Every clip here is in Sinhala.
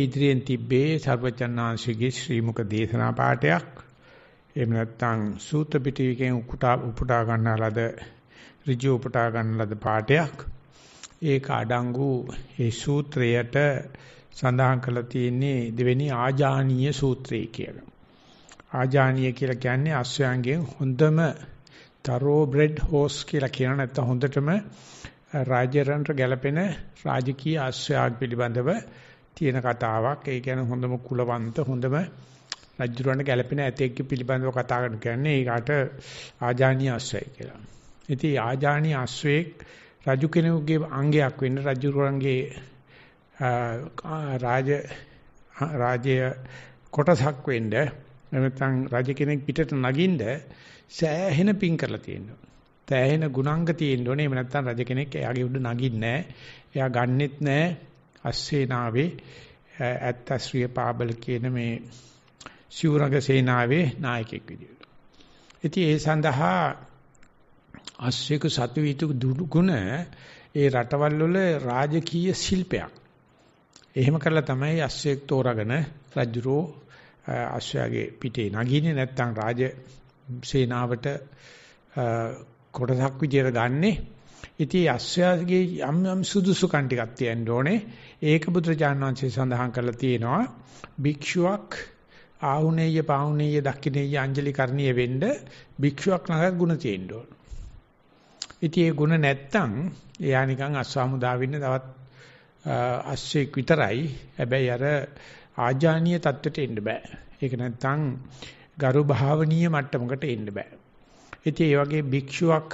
ඉදිරියෙන් තිබ්බේ සර්වචන්නාංශගේ ශ්‍රීමුක දේශනා පාඩයක්. එහෙම නැත්නම් සූත්‍ර පිටකයෙන් උපුටා උපුටා ගන්න ලද ඍජු උපුටා ගන්න ලද පාඩයක්. ඒක අඩංගු ඒ සූත්‍රයට සඳහන් කරලා තියෙන්නේ දෙවෙනි ආජානීය සූත්‍රය කියලා. ආජානීය කියලා කියන්නේ අස්වැයන්ගෙන් හොඳම තරෝ බ්‍රෙඩ් හෝස් කියලා කියන නැත්නම් හොඳටම රාජ්‍යරන්ට ගැලපෙන රාජකීය අස්වැයක් පිළිබඳව තියෙන කතාවක්. ඒ කියන්නේ හොඳම කුලවන්ත හොඳම රජුරවන්න ගැළපෙන ඇතෙක්ක පිළිබඳව කතා කරන කියන්නේ ඒකට ආජානීය ආශ්‍රය කියලා. ඉතින් ආජානීය ආශ්‍රයෙක් රජු කෙනෙකුගේ අංගයක් වෙන්න රජුරවන්ගේ රාජ රාජ්‍ය කොටසක් වෙන්න නැත්නම් රජ කෙනෙක් පිටට නගින්න සෑහෙන පිං කරලා තියෙනවා. සෑහෙන ගුණංග තියෙන්න ඕනේ. එහෙම නැත්නම් රජ කෙනෙක් එයාගේ උඩ නගින්නේ නැහැ. එයා ගන්නෙත් නැහැ. අස්සේනාවේ ඇත්තස්රිය පාබල කියන මේ සිවුරඟ සේනාවේ නායකයෙක් විදියට. ඉතින් ඒ සඳහා අස්සේක සතු විතු දුගුණ ඒ රටවල් වල රාජකීය ශිල්පයක්. එහෙම කරලා තමයි අස්සේක් තෝරාගෙන රජුරෝ අස්සයාගේ පිටේ නගින්නේ නැත්නම් රාජ සේනාවට කොටසක් විදියට ගන්නේ ඉතින් අස්වැගේ යම් යම් සුදුසුකම් ටිකක් තියෙන්න ඕනේ. ඒක බුදුරජාණන් වහන්සේ සඳහන් කරලා තියෙනවා. භික්ෂුවක් ආහුනේය පාහුනේය දක්ඛිනේය අංජලි කරණීය වෙන්න භික්ෂුවක් ළඟ ගුණ තියෙන්න ඕන. ඉතින් ඒ ගුණ නැත්තම් එයා නිකන් අස්වාමුදා වෙන්න තවත් අස්සෙක් විතරයි. හැබැයි අර ආජානීය தත්වෙට එන්න බෑ. ඒක නැත්තම් ගරු භාවනීය මට්ටමකට එන්න බෑ. ඉතින් ඒ වගේ භික්ෂුවක්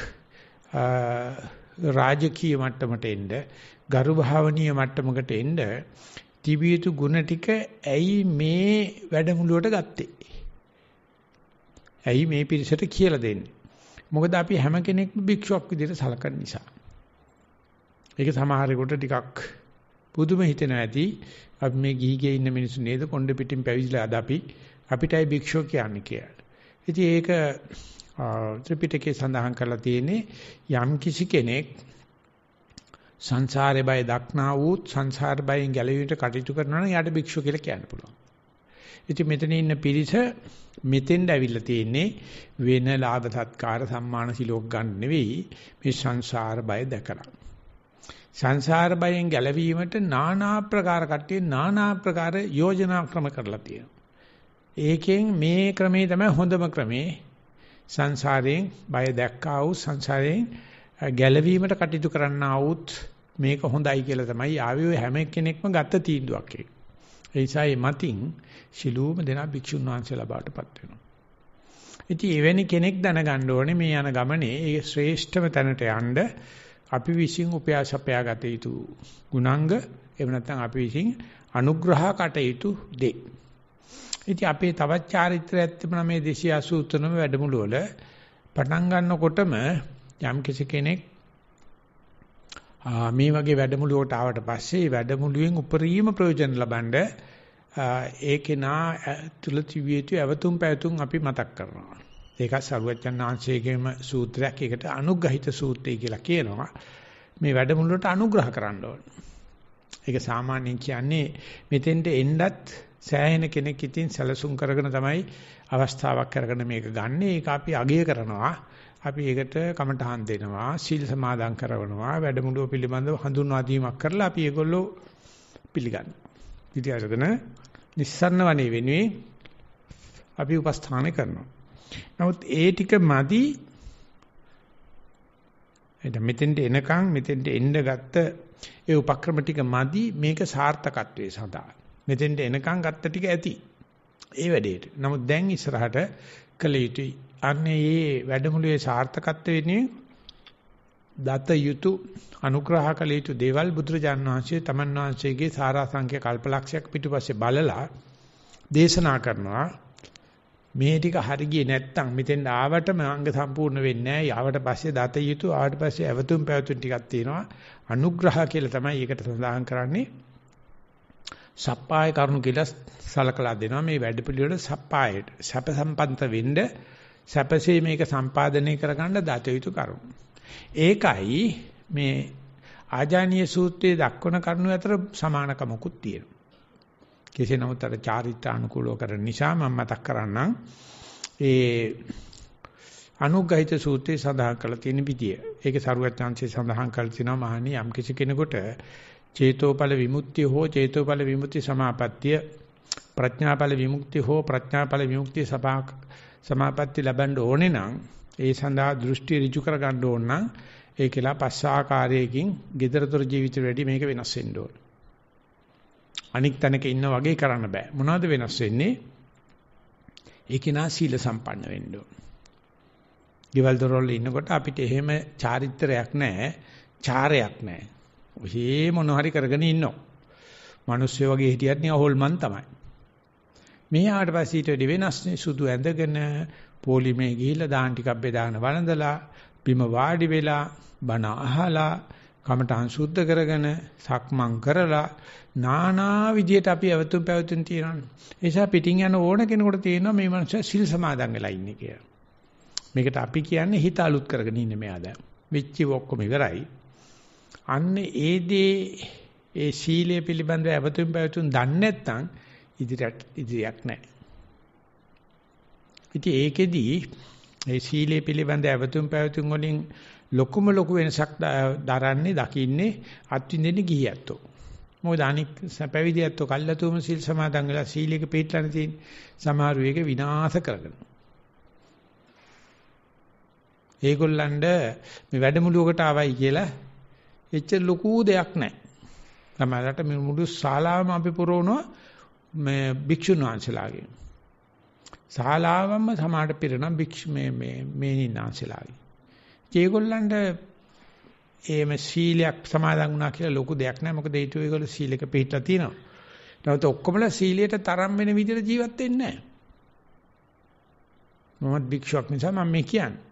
රාජකීය මට්ටමට එන්න, ගරු භාවනීය මට්ටමකට එන්න තිබිය යුතු ಗುಣ ටික ඇයි මේ වැඩමුළුවට ගත්තේ? ඇයි මේ පිරිසට කියලා දෙන්නේ? මොකද අපි හැම කෙනෙක්ම භික්ෂුවක් විදිහට සලකන නිසා. ඒක සමහරෙකුට ටිකක් පුදුම හිතෙනවා ඇති. අපි මේ ගිහිගේ ඉන්න මිනිස්සු නේද කොණ්ඩෙ පිටින් පැවිදිලා අද අපි අපිටයි භික්ෂුව කියන්නේ කියලා. ඉතින් ඒක ත්‍රිපිටකේ සඳහන් කරලා තියෙන්නේ යම් කිසි කෙනෙක් සංසාරේ බය දක්නා වූත් සංසාර බයෙන් ගැලවීමට කටයුතු කරනවා නම් යාට භික්ෂුව කියලා කියන්න පුළුවන්. ඉතින් මෙතන ඉන්න පිරිස මෙතෙන්ද ඇවිල්ලා තියෙන්නේ වෙන ලාභ සත්කාර සම්මාන සිලෝක් ගන්න නෙවෙයි මේ සංසාර බය දැකලා. සංසාර බයෙන් ගැලවීමට নানা ආකාර කට්ටිය নানা ආකාර යෝජනා ක්‍රම කරලා තියෙනවා. ඒකෙන් මේ ක්‍රමේ තමයි හොඳම ක්‍රමේ සංසාරයෙන් බය දැක්කා වූ සංසාරයෙන් ගැලවීමට කටයුතු කරන්න આવුත් මේක හොඳයි කියලා තමයි ආවේ හැම කෙනෙක්ම ගත්ත තීන්දුවක් ඒක. ඒ නිසා මේ මතින් ශිලූම දෙනා භික්ෂුන් වහන්සේලා බාටපත් වෙනවා. ඉතින් එවැනි කෙනෙක් දැනගන්න ඕනේ මේ යන ගමනේ ඒ ශ්‍රේෂ්ඨම තැනට යන්න අපි විසින් උපයාසපයා ගත යුතු ගුණංග එහෙම නැත්නම් අපි විසින් අනුග්‍රහ කටයුතු දෙයි. ඉතින් අපේ තවත් චාරිත්‍රයක් තිබුණා මේ 283 වැඩමුළු වල පටන් ගන්නකොටම යම් කෙනෙක් මේ වගේ වැඩමුළුවකට ආවට පස්සේ වැඩමුළුවෙන් උපරිම ප්‍රයෝජන ලබනද ඒකේ නා තුල තිබියතු ඇවතුම් පැවතුම් අපි මතක් කරනවා. ඒක සරුවච්චන් ආංශයේගේම සූත්‍රයක්. ඒකට අනුග්‍රහිත සූත්‍රය කියලා කියනවා. මේ වැඩමුළුවට අනුග්‍රහ කරන්න ඕන. ඒක සාමාන්‍යයෙන් කියන්නේ මෙතෙන්ට එන්නත් සෑහෙන කෙනෙක් ඉතින් සැලසුම් කරගෙන තමයි අවස්ථාවක් කරගෙන මේක ගන්න. ඒක අපි අගය කරනවා. අපි ඒකට කමටහන් දෙනවා, සීල් සමාදන් කරනවා, වැඩමුළුව පිළිබඳව හඳුන්වා දීමක් කරලා අපි ඒගොල්ලෝ පිළිගන්නවා. විද්‍යාවදන නිස්සන්න වනේ වෙනුවේ අපි උපස්ථාන කරනවා. නමුත් ඒ ටික මදි එතන මෙතෙන්ට එනකන් මෙතෙන්ට එන්න ගත්ත ඒ උපක්‍රම ටික මදි මේක සාර්ථකත්වයේ සඳහා. මෙතෙන්ට එනකන් ගත්ත ටික ඇති. ඒ වැඩේට. නමුත් දැන් ඉස්සරහට කළ යුතුයි. අන්නේ මේ වැඩමුළුවේ සාර්ථකත්වයේදී දත යුතු අනුග්‍රහ කළ යුතු දේවල් බුදුරජාන් වහන්සේ තමන් වහන්සේගේ සාරාංශික කල්පලක්ෂයක් පිටුපස්සේ බලලා දේශනා කරනවා මේ ටික හරි ගියේ නැත්නම් මෙතෙන් ආවට මංග සම්පූර්ණ වෙන්නේ නැහැ. ආවට පස්සේ දත යුතු ආවට පස්සේ ඇවතුම් පැවතුම් ටිකක් තියෙනවා. අනුග්‍රහ කියලා තමයි ඒකට සඳහන් කරන්නේ. සප්පාය කරුණු කියලා සලකලා දෙනවා මේ වැඩ පිළිවෙල සප්පායට සැප සම්පන්ත වෙන්න සැපසේ මේක සම්පාදනය කරගන්න දත යුතු කරුණු. ඒකයි මේ ආජානීය සූත්‍රයේ දක්වන කරුණු අතර සමානකමකුත් තියෙනවා. කෙසේ නමුත් අර චාරිත්‍රානුකූලව කරන නිසා මම මතක් කරන්නම් ඒ අනුග්‍රහිත සූත්‍රයේ සඳහන් කරලා තියෙන විදිය. ඒකේ සරුවත් chance සඳහන් කරලා තිනවා මහණී යම් කිසි කෙනෙකුට චේතෝඵල විමුක්තිය හෝ චේතෝඵල විමුක්ති සමාපත්තිය ප්‍රඥාඵල විමුක්ති හෝ ප්‍රඥාඵල විමුක්ති සපාක් සමාපatti ලබන්න ඕනේ නම් ඒ සඳහා දෘෂ්ටි ඍජු කර ගන්න ඕන නම් ඒකලා පස්ස ආකාරයකින් gedaraturu ජීවිතේ වැඩි මේක වෙනස් වෙන්න ඕන. අනික් තැනක ඉන්න වගේ කරන්න බෑ. මොනවද වෙනස් වෙන්නේ? ඒකේනා සීල සම්පන්න වෙන්න ඕන. ගෙවල් දොරවල් ඉන්නකොට අපිට එහෙම චාරිත්‍රයක් නැහැ, චාරයක් නැහැ. ඔහේ මොන හරි කරගෙන ඉන්නවා. මිනිස්සු වගේ හිටියත් නිකන් හොල්මන් තමයි. මේ ආවට පස්සේ ඊට වැඩි වෙනස්නේ සුදු ඇඳගෙන පොලිමේ ගිහිල්ලා දාහන් ටිකක් බෙදාන වළඳලා බිම වාඩි වෙලා බණ අහලා කමටහන් සුද්ධ කරගෙන සක්මන් කරලා නානා විදියට අපි අවතුම් පැවතුම් තියනවානේ. ඒ නිසා පිටින් යන ඕන කෙනෙකුට තියෙනවා මේ මනුස්සයා සිල් සමාදන් වෙලා ඉන්නේ කියලා. මේකට අපි කියන්නේ හිත අලුත් කරගෙන ඉන්නේ මෙයා දැන්. වෙච්චි ඔක්කොම ඉවරයි. අන්න ඒ දේ ඒ සීලය පිළිබඳව අවතුම් පැවතුම් දන්නේ නැත්නම් ඉදිරියට ඉදිරියක් නැහැ. ඉතින් ඒකෙදි ඒ සීලය පිළිබඳ අවතුම් පැවතුම් වලින් ලොකුම ලොකු වෙනසක් දරන්නේ දකින්නේ අත්විඳින්නේ ගිහියත්තෝ. මොකද අනික් පැවිදියත්තෝ කල්ලාතුම සීල් සමාදන් වෙලා සීලයක පිළිපදලා තියෙන සමහරු එක විනාශ කරගන්නවා. ඒගොල්ලන්ට මේ වැඩමුළුවකට ආවයි කියලා එච්චර ලොකු දෙයක් නැහැ. සමහරකට මේ මුළු ශාලාවම අපි පුරවනවා මේ භික්ෂුන් වහන්සේලාගේ. ශාලාවම සමාඩ පිරෙන භික්ෂ මේ මේ මේනින්නාන්සලාගේ. ඒගොල්ලන්ට එහෙම සීලයක් සමාදන් වුණා කියලා ලොකු දෙයක් නෑ. මොකද ඒතු ඒගොල්ල සීලක පිළිපදලා තියෙනවා. නැවත ඔක්කොමලා සීලයට තරම් වෙන විදිහට ජීවත් වෙන්නේ නෑ. මමත් භික්ෂුවක් නිසා මම මේ කියන්නේ.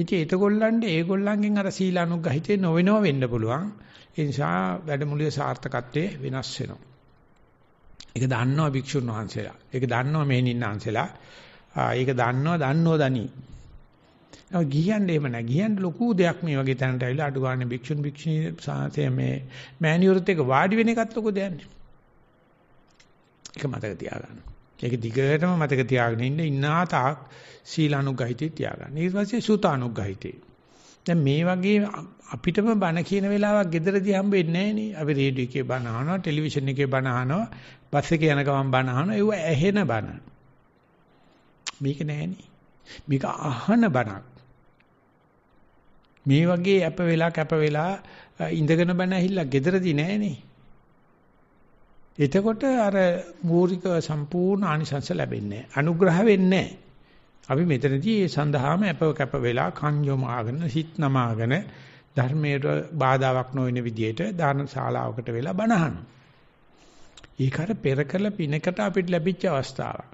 ඉතින් ඒතකොල්ලන්ට ඒගොල්ලන්ගෙන් අර සීලානුගහිතේ නොවෙනව වෙන්න පුළුවන්. ඒ නිසා වැඩමුළුවේ සාර්ථකත්වය වෙනස් වෙනවා. ඒක දන්නවා භික්ෂුන් වහන්සේලා. ඒක දන්නවා මෙහෙණින් වහන්සේලා. ඒක දන්නවා දන්නෝ දනි. නව ගියන්නේ එහෙම නැහැ. ගියන්නේ ලොකු දෙයක් මේ වගේ තැනට ඇවිල්ලා අඩු ගන්න භික්ෂුන් භික්ෂුණී සාසය මේ මෑණියොරත් එක වාඩි වෙන එකත් ලොකු දෙයක් නේ. ඒක මතක තියාගන්න. ඒක දිගටම මතක තියාගෙන ඉන්න ඉන්නා තාක් සීලානුගහිතේ තියාගන්න. ඊට පස්සේ සුතානුගහිතේ. දැන් මේ වගේ අපිටම බන කියන වෙලාවක් gederදී හම්බෙන්නේ නැහනේ. අපි රේඩියෝ එකේ බන අහනවා, ටෙලිවිෂන් එකේ බන අහනවා, බස් එකේ යන ගමන් බන අහනවා. ඒව ඇහෙන බන. මේක නැහනේ. මේක අහන බනක්. මේ වගේ අප වෙලා කැප වෙලා ඉඳගෙන බන ඇහිලා gederදී නැහනේ. එතකොට අර මූලික සම්පූර්ණ ආනිසංස ලැබෙන්නේ අනුග්‍රහ වෙන්නේ අපි මෙතනදී ඒ සඳහාම අපව කැප වෙලා කන්‍යොම ආගෙන හිත නමාගෙන ධර්මයට බාධාවක් නොවන විදියට දාන ශාලාවකට වෙලා බණහන. ඒක අර පෙර කළ පිනකට අපිට ලැබිච්ච අවස්ථාවක්.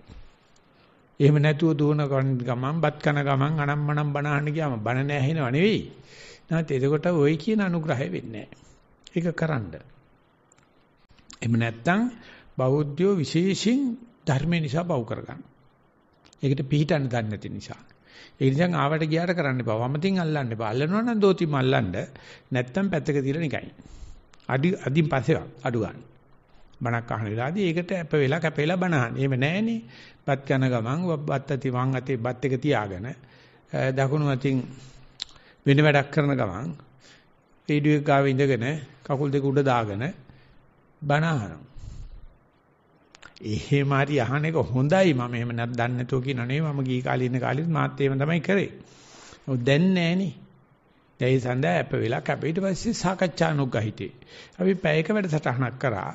එහෙම නැතුව දුවන ගමන් බත් කන ගමන් අනම්මනම් බණහන්න ගියාම බණ නැහැ නෙවෙයි. නැත්නම් එතකොට ওই කියන අනුග්‍රහය වෙන්නේ නැහැ. ඒක කරන්නේ එහෙම නැත්නම් බෞද්ධයෝ විශේෂයෙන් ධර්මය නිසා බව කරගන්නවා. ඒකට පිටින් දන්නේ නැති නිසා. ඒ නිසා ආවට ගියාට කරන්න එපා. වමතින් අල්ලන්න එපා. අල්ලනවා නම් දෝතිම අල්ලන්න. නැත්නම් පැත්තක තියලා නිකන්. අඩි අදින් පස්සේ අඩු ගන්න. බණක් අහන වෙලාවදී ඒකට අප වෙලා කැපෙලා බණ අහන්න. එහෙම නැහෙනේ. බත් කන ගමන් බත් ඇති වං ඇති බත් එක තියාගෙන දකුණු අතින් වෙන වැඩක් කරන ගමන් රේඩියෝ එක ගාව ඉඳගෙන කකුල් දෙක උඩ දාගෙන බණ අහනවා. එහෙම හරි අහන එක හොඳයි මම එහෙම නැත් දන්නේ නැතුව කියන නෙවෙයි මම ගී කාලේ ඉන්න කාලෙත් මාත් එහෙම තමයි කරේ. ඔව් දැන් නෑනේ. දැන් සඳහා අප වෙලා කැපීට පස්සේ සාකච්ඡානුග්‍රහිතේ. අපි පැයක වැඩසටහනක් කරා.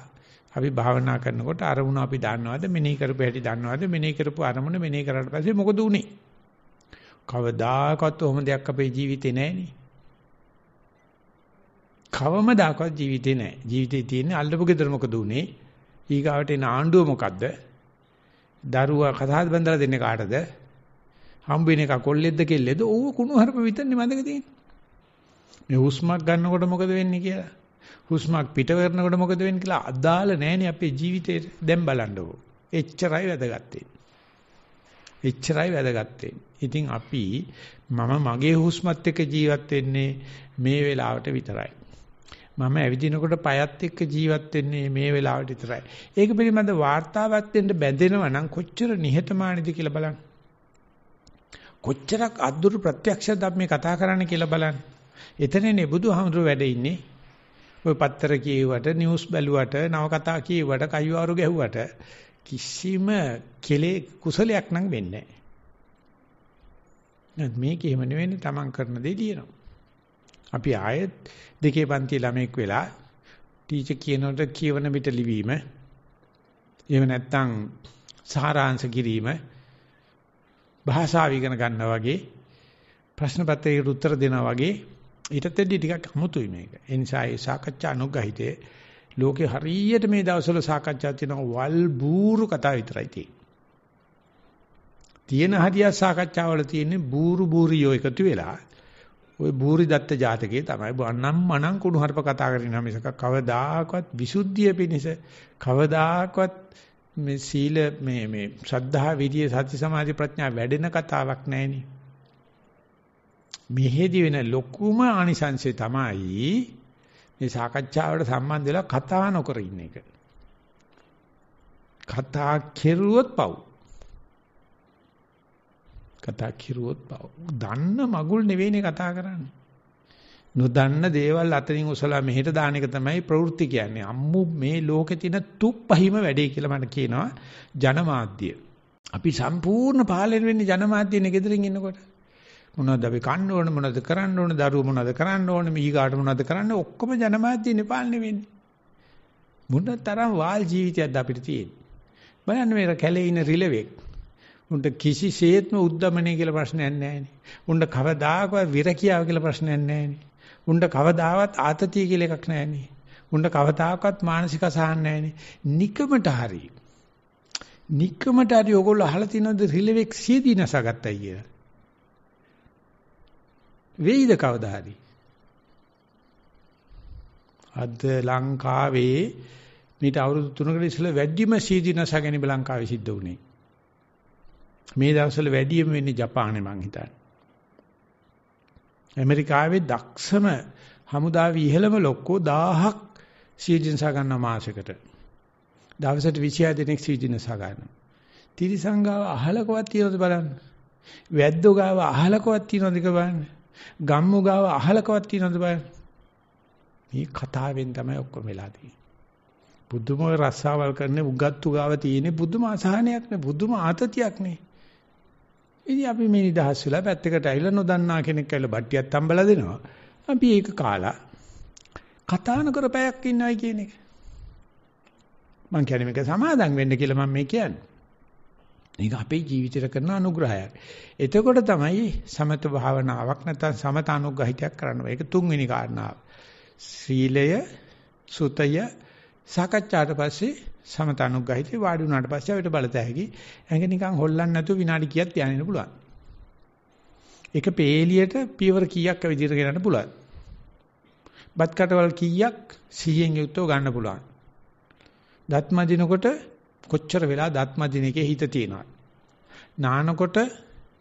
අපි භාවනා කරනකොට අරමුණ අපි දන්නවද මෙනෙහි කරපු හැටි දන්නවද මෙනෙහි කරපු අරමුණ මෙනෙහි කරාට පස්සේ මොකද උනේ? කවදාකවත් ඔහොම දෙයක් අපේ ජීවිතේ නෑනේ. කවමදාකවත් ජීවිතේ නැහැ. ජීවිතේ තියෙන්නේ අල්ලපු ගෙදර මොකද උනේ? ඊගාවට එන ආණ්ඩුව මොකද්ද? දරුවා කතාත් බඳලා දෙන්නේ කාටද? හම්බ වෙන එක කොල්ලෙද්ද කෙල්ලෙද්ද? ඌව කුණු හරප විතරනේ මතක තියෙන්නේ. මේ හුස්මක් ගන්නකොට මොකද වෙන්නේ කියලා. හුස්මක් පිට කරනකොට මොකද වෙන්නේ කියලා අදාළ නැහැනේ අපේ ජීවිතේ දැන් බලන්නකො. එච්චරයි වැදගත් එච්චරයි වැදගත් ඉතින් අපි මම මගේ හුස්මත් එක්ක ජීවත් වෙන්නේ මේ වෙලාවට විතරයි. මම ඇවිදිනකොට පයත් එක්ක ජීවත් වෙන්නේ මේ වෙලාවට විතරයි. ඒක පිළිබඳ වාර්තාවක් දෙන්න බැඳෙනවා නම් කොච්චර නිහතමානීද කියලා බලන්න. කොච්චරක් අද්දුරු ප්‍රත්‍යක්ෂද අපි මේ කතා කරන්නේ කියලා බලන්න. එතනනේ බුදුහාමුදුරුවෝ වැඩ ඉන්නේ. ඔය පත්තර කියවුවට, නිවුස් බැලුවට, නවකතා කියවුවට, කයිවාරු ගැහුවට කිසිම කෙලේ කුසලයක් නම් වෙන්නේ නැහැ. මේක එහෙම නෙවෙයි තමන් කරන දේ දිනනවා. අපි ආයෙත් දෙකේ පන්ති ළමෙක් වෙලා ටීචර් කියනකොට කියවන පිට ලිවීම එහෙම නැත්නම් සාරාංශ කිරීම භාෂාව ඉගෙන ගන්නවා වගේ ප්‍රශ්න පත්‍රයකට උත්තර දෙනවා වගේ ඊටත් වැඩි ටිකක් අමුතුයි මේක. ඒ නිසා ඒ සාකච්ඡා අනුග්‍රහිතේ ලෝකේ හරියට මේ දවස්වල සාකච්ඡා තියෙනවා වල් බూరు කතා විතරයි තියෙන්නේ. තියෙන හරිය සාකච්ඡා වල තියෙන්නේ බూరు බూరియෝ එකතු වෙලා ওই බූරිදත්ත ජාතකයේ තමයි අනම් මනම් කුණු හරප කතා කරනවා මිසක කවදාකවත් විසුද්ධිය පිණිස කවදාකවත් මේ සීල මේ මේ ශ්‍රද්ධා විරිය සති සමාධි ප්‍රඥා වැඩෙන කතාවක් නැහෙනි. මෙහෙදි වෙන ලොකුම ආනිසංසය තමයි මේ සාකච්ඡාවට සම්බන්ධ වෙලා කතා නොකර ඉන්න එක. කතා කෙරුවොත් පව්. කතා කිරුවොත් දන්න මගුල් නෙවෙයිනේ කතා කරන්නේ. නොදන්න දේවල් අතරින් උසලා මෙහෙට දාන එක තමයි ප්‍රවෘත්ති කියන්නේ. අම්මු මේ ලෝකේ තියෙන තුප්පහිම වැඩේ කියලා මට කියනවා ජනමාධ්‍ය. අපි සම්පූර්ණ පාලනය වෙන්නේ ජනමාධ්‍යනේ gederin ඉන්නකොට. මොනවද අපි කන්න ඕන මොනවද කරන්න ඕන දරුවෝ මොනවද කරන්න ඕන මීගාට මොනවද කරන්න ඔක්කොම ජනමාධ්‍යනේ පාලනය වෙන්නේ. මොන තරම් වාල් ජීවිතයක්ද අපිට තියෙන්නේ. බලන්න මේ කැලේ ඉන රිලෙවෙක් උන්ට කිසිසේත්ම උද්දමනය කියලා ප්‍රශ්නයක් නැහැනේ. උන්ට කවදාකවත් විරකියාව කියලා ප්‍රශ්නයක් නැහැනේ. උන්ට කවදාවත් ආතතිය කියලා එකක් නැහැනේ. උන්ට කවදාකවත් මානසික අසහන නැහැනේ. নিকමට හරි. নিকමට හරි ඔයගොල්ලෝ අහලා තියෙනවද රිලෙවෙක් සියදී නසාගත්තයි කියලා? වෙයිද කවදා හරි? අද ලංකාවේ මීට අවුරුදු 3කට ඉස්සෙල්ලා වැඩිම සීදී නසාගැනීම ලංකාවේ සිද්ධ වුණේ. මේ දවස්වල වැඩිම වෙන්නේ ජපානේ මං හිතන්නේ. ඇමරිකාවේ දක්ෂම හමුදාවේ ඉහළම ලොක්කෝ 1000ක් සීජින්සා ගන්නවා මාසෙකට. දවසට 26 දිනක් සීජින්සා ගන්නවා. තිරිසංගාව අහලකවත් තියනවද බලන්න. වැද්දෝ ගාව අහලකවත් තියනවද බලන්න. ගම්මු ගාව අහලකවත් තියනවද බලන්න. මේ කතාවෙන් තමයි ඔක්කොම වෙලා තියෙන්නේ. බුදුම රස්සාවල් කරන්නේ උගත්තු ගාව තියෙන්නේ බුදුම අසහනයක් නේ බුදුම ආතතියක් නේ. ඉතින් අපි මේ නිදහස් වෙලා පැත්තකට ඇවිල්ලා නොදන්නා කෙනෙක් ඇවිල්ලා බට්ටියක් තම්බලා දෙනවා. අපි ඒක කාලා කතා නොකර පැයක් ඉන්නවයි කියන එක. මම කියන්නේ මේක සමාදම් වෙන්න කියලා මම මේ කියන්නේ. මේක අපේ ජීවිතේට කරන අනුග්‍රහයක්. එතකොට තමයි සමත භාවනාවක් නැත්නම් සමත අනුග්‍රහිතයක් කරන්න බෑ. ඒක තුන්වෙනි කාරණාව. සීලය, සුතය, සාකච්ඡාට පස්සේ සමතනුග්‍රහිතේ වාඩි වුණාට පස්සේ අපිට බලතැහැකි ඇඟ නිකන් හොල්ලන්න නැතුව විනාඩි කීයක් ධානයෙන්න පුළුවන්. ඒක පේලියට පියවර කීයක් විදිහට ගෙනන්න පුළුවන්. බත් කටවල් කීයක් 100න් යුක්තව ගන්න පුළුවන්. දත් මදිනකොට කොච්චර වෙලා දත් මදින එකේ හිත තියෙනවා. නානකොට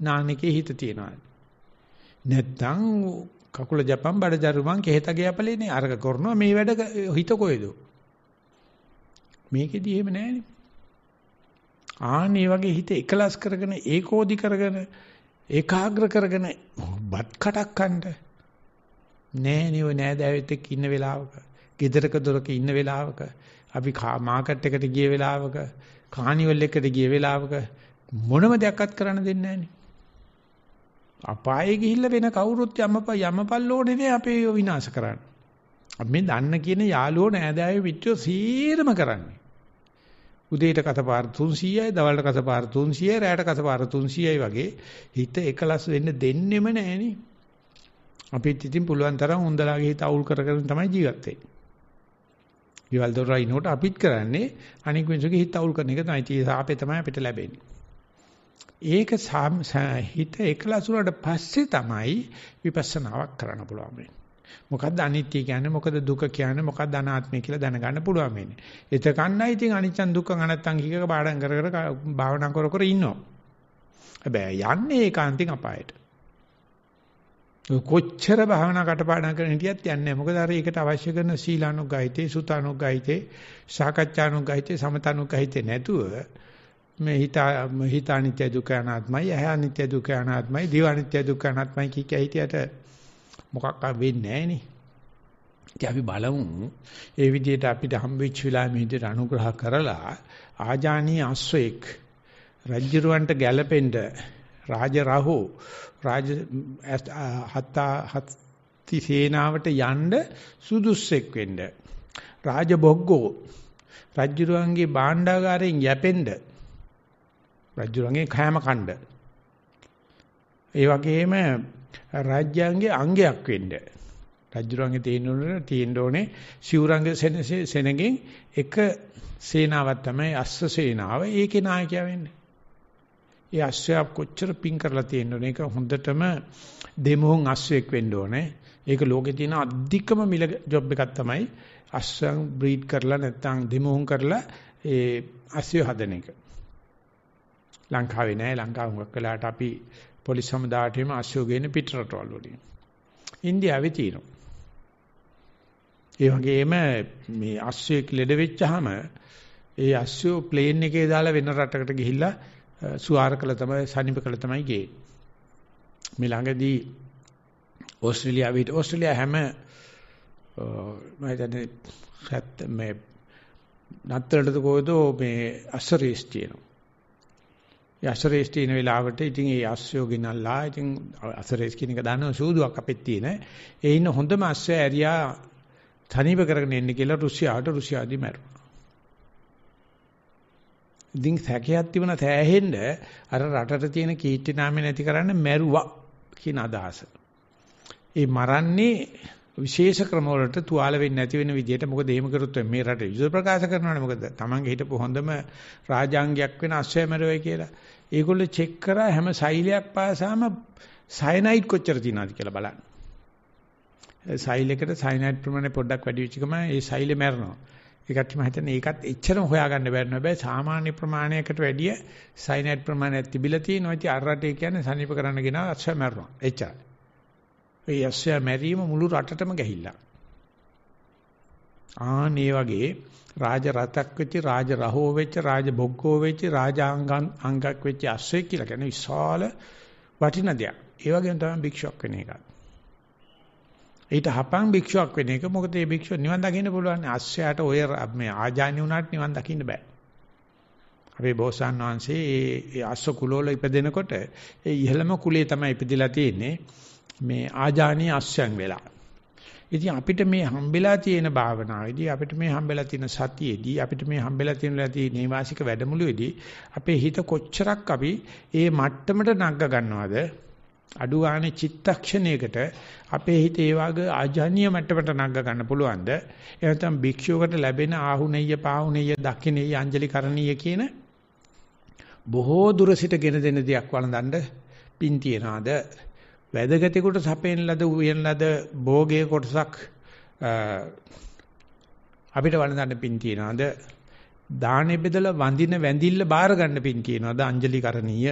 නාන එකේ හිත තියෙනවා. නැත්තම් කකුල ජපම් බඩ ජරුමන් කෙහෙත ගෑපලේනේ අරක කරනවා මේ වැඩ හිත කොයිදෝ මේකෙදි එහෙම නැහැනේ. ආන් මේ වගේ හිත එකලස් කරගෙන ඒකෝදි කරගෙන ඒකාග්‍ර කරගෙන බත් කටක් කන්න නෑ නියෝ නෑ දෑවෙත් එක්ක ඉන්න වෙලාවක ගෙදරක දොරක ඉන්න වෙලාවක අපි මාකට් එකට ගිය වෙලාවක කානිවල් එකට ගිය වෙලාවක මොනම දෙයක්වත් කරන්න දෙන්නේ නැහනේ. අපායේ ගිහිල්ලා වෙන කවුරුත් යමප යමපල්ලෝනේ නේ අපේ විනාශ කරන්න. අපි මේ දන්න කියන යාළුවෝ නෑදෑයෝ මිත්‍රෝ සීරම කරන්නේ. උදේට කතපාර 300යි, දවල්ට කතපාර 300යි, රාට කතපාර 300යි වගේ හිත එකලස් වෙන්න දෙන්නෙම නැහෙනේ. අපිත් ඉතින් පුළුවන් තරම් හොඳලාගේ හිත අවුල් කරගෙන තමයි ජීවත් වෙන්නේ. ඊවල දොරයි නෝට අපිත් කරන්නේ අනික මිනිස්සුගේ හිත අවුල් කරන එක තමයි තී සාපේ තමයි අපිට ලැබෙන්නේ. ඒක හිත එකලස් වුණාට පස්සේ තමයි විපස්සනාවක් කරන්න පුළුවන් වෙන්නේ. මොකද්ද අනිත්‍ය කියන්නේ මොකද දුක කියන්නේ මොකද්ද අනාත්මය කියලා දැනගන්න පුළුවන් වෙන්නේ. එතකන්නයි ඉතින් අනිච්චන් දුක්ඛං අනාත්තං කීක පාඩම් කර කර භාවනා කර කර ඉන්නවා. හැබැයි යන්නේ ඒකාන්තින් අපායට. කොච්චර භාවනා කටපාඩම් කරන හිටියත් යන්නේ මොකද අර ඒකට අවශ්‍ය කරන සීලානුගායිතේ සුතානුගායිතේ සාකච්ඡානුගායිතේ සමතනුගායිතේ නැතුව මේ හිත හිත අනිත්‍ය දුක අනාත්මයි අහ අනිත්‍ය දුක අනාත්මයි දිව අනිත්‍ය දුක අනාත්මයි කිය කිය හිටියට මොකක් වෙන්නේ නැහැ අපි බලමු ඒ විදිහට අපිට හම්බෙච්ච වෙලාවෙ මෙහෙට අනුග්‍රහ කරලා ආජානීය අස්වේක් රජ්ජුරවන්ට ගැළපෙන්න රාජ රහු රාජ හත හත්ති සේනාවට යන්න සුදුස්සෙක් වෙන්න රාජ බොග්ගෝ රජ්ජුරුවන්ගේ භාණ්ඩාගාරයෙන් යැපෙන්න රජ්ජුරුවන්ගේ කෑම කණ්ඩ ඒ වගේම රාජ්‍යංගේ අංගයක් වෙන්න. රජුරන්ගේ තියෙන්න ඕනේ තියෙන්න ඕනේ සිවුරංග සෙනගෙන් එක සේනාවක් තමයි අස්ස සේනාව. ඒකේ නායකයා වෙන්නේ. ඒ අස්සයා කොච්චර පිං කරලා තියෙන්න ඕනේ. ඒක හොඳටම දෙමොහොන් අස්සෙක් වෙන්න ඕනේ. ඒක ලෝකේ තියෙන අධිකම මිල ජොබ් එකක් තමයි අස්සන් බ්‍රීඩ් කරලා නැත්නම් දෙමොහොන් කරලා ඒ අස්සය හදන එක. ලංකාවේ නෑ ලංකාව හුඟක් වෙලාට අපි පොලිස් සමුදායටම අශ්වය ගේන පිට රටවල් වලින්. ඉන්දියාවේ තියෙනවා. ඒ වගේම මේ අශ්වයෙක් ලෙඩ වෙච්චාම ඒ අශ්වය ප්ලේන් එකේ දාලා වෙන රටකට ගිහිල්ලා සුවාර කළ තමයි සනීප කළ තමයි ගියේ. මේ ළඟදී ඕස්ට්‍රේලියාවේ ඕස්ට්‍රේලියා හැම මම හිතන්නේ මේ නත්තරලද කොහෙද මේ අස්සරීස් තියෙනවා. යසරේස් තියෙන වෙලාවට ඉතින් ඒ අස්සයෝ ගෙනල්ලා ඉතින් අසරේස් කියන එක දානවා සූදුවක් අපෙත් තියෙන. ඒ ඉන්න හොඳම අස්සය ඇරියා තනිව කරගෙන එන්න කියලා රුසියාට රුසියාදී මැරුණා. ඉතින් සැකයක් තිබුණ තෑහෙන්න අර රටට තියෙන කීර්ති නාමය නැති කරන්න මැරුවා කියන අදහස. ඒ මරන්නේ විශේෂ ක්‍රමවලට තුවාල වෙන්නේ නැති වෙන විදිහට මොකද එහෙම කරොත් මේ රටේ විදුල ප්‍රකාශ කරනවානේ මොකද Tamange හිටපු හොඳම රාජාංගයක් වෙන අශ්වැමරවයි කියලා. ඒගොල්ලෝ චෙක් කරා හැම සෛලයක් පාසාම සයනයිඩ් කොච්චර තියෙනවද කියලා බලන්න. සෛල එකට සයනයිඩ් ප්‍රමාණය පොඩ්ඩක් වැඩි වෙච්ච ගමන් ඒ සෛල මැරෙනවා. ඒකට මම හිතන්නේ ඒකත් එච්චරම හොයාගන්න බැරි නෑ. හැබැයි සාමාන්‍ය ප්‍රමාණයකට වැඩිය සයනයිඩ් ප්‍රමාණයක් තිබිලා තියෙනවා. ඉතින් අර රටේ කියන්නේ සනීප කරන්න ගෙන අශ්වය මැරෙනවා. එච්චරයි. ඒ යස්සයා මැරීම මුළු රටටම ගිහිල්ලා. ආන් ඒ වගේ රාජ රතක් වෙච්ච රාජ රහෝ වෙච්ච රාජ බොග්ගෝ වෙච්ච රාජාංගන් අංගක් වෙච්ච අස්සේ කියලා කියන විශාල වටින දෙයක්. ඒ වගේම තමයි භික්ෂුවක් වෙන එක. ඊට හපන් භික්ෂුවක් වෙන එක මොකද මේ භික්ෂුව නිවන් දකින්න පුළුවන් අස්සයට ඔය මේ ආජානි වුණාට නිවන් දකින්න බෑ. අපේ බෝසත් වහන්සේ ඒ අස්ස කුලෝල ඉපදෙනකොට ඒ ඉහළම කුලේ තමයි ඉපදිලා තියෙන්නේ. මේ ආජානීය අස්යන් වෙලා. ඉතින් අපිට මේ හම්බෙලා තියෙන භාවනාවේදී අපිට මේ හම්බෙලා තියෙන සතියේදී අපිට මේ හම්බෙලා තියෙන නේවාසික වැඩමුළුවේදී අපේ හිත කොච්චරක් අපි ඒ මට්ටමට නැග්ග ගන්නවද අඩු ගානේ චිත්තක්ෂණයකට අපේ හිත ඒ වගේ ආජානීය මට්ටමට නැග ගන්න පුළුවන්ද එහෙනම් භික්ෂුවකට ලැබෙන ආහුණෙය පාහුණෙය දකිනෙය අංජලිකරණීය කියන බොහෝ දුර සිටගෙන දෙන දෙයක් වළඳන්න පින් තියනවාද වැදගතිකුට සපෙන් ලද උයන ලද භෝගයේ කොටසක් අපිට වළඳන්න පින් තියනවාද දානේ බෙදලා වඳින වැඳිල්ල බාර ගන්න පින් කියනවාද අංජලි කරණීය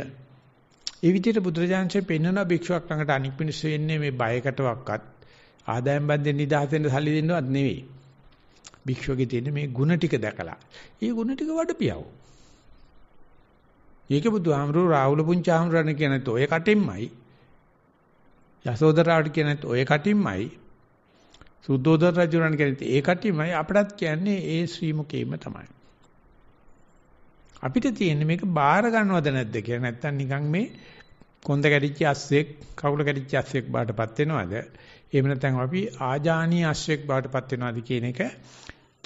ඒ විදිහට බුදුරජාන්සේ පෙන්වන භික්ෂුවක් ළඟට අනික් මිනිස්සු එන්නේ මේ බයකටවත් ආදායම් බන්දෙන් නිදහස් වෙන්න සල්ලි දෙන්නවත් නෙවෙයි භික්ෂුවගේ තියෙන මේ ಗುಣ ටික දැකලා ඒ ಗುಣ ටික වඩපියව ඒක බුදුහාමුදුරුවෝ රාහුල පුංචාහාමුදුරණ කියන තෝය කටින්මයි යසෝදරාට කියනත් ඔය කටින්මයි සුද්ධෝදර රජුණන් කියනත් ඒ කටින්මයි අපටත් කියන්නේ ඒ ශ්‍රී මුකේම තමයි. අපිට තියෙන්නේ මේක බාර ගන්නවද නැද්ද කියලා නැත්තම් නිකන් මේ කොන්ද කැඩිච්ච අස්සෙක් කකුල කැඩිච්ච අස්සෙක් බාටපත් වෙනවද? එහෙම නැත්නම් අපි ආජානීය අස්සෙක් බාටපත් වෙනවද කියන එක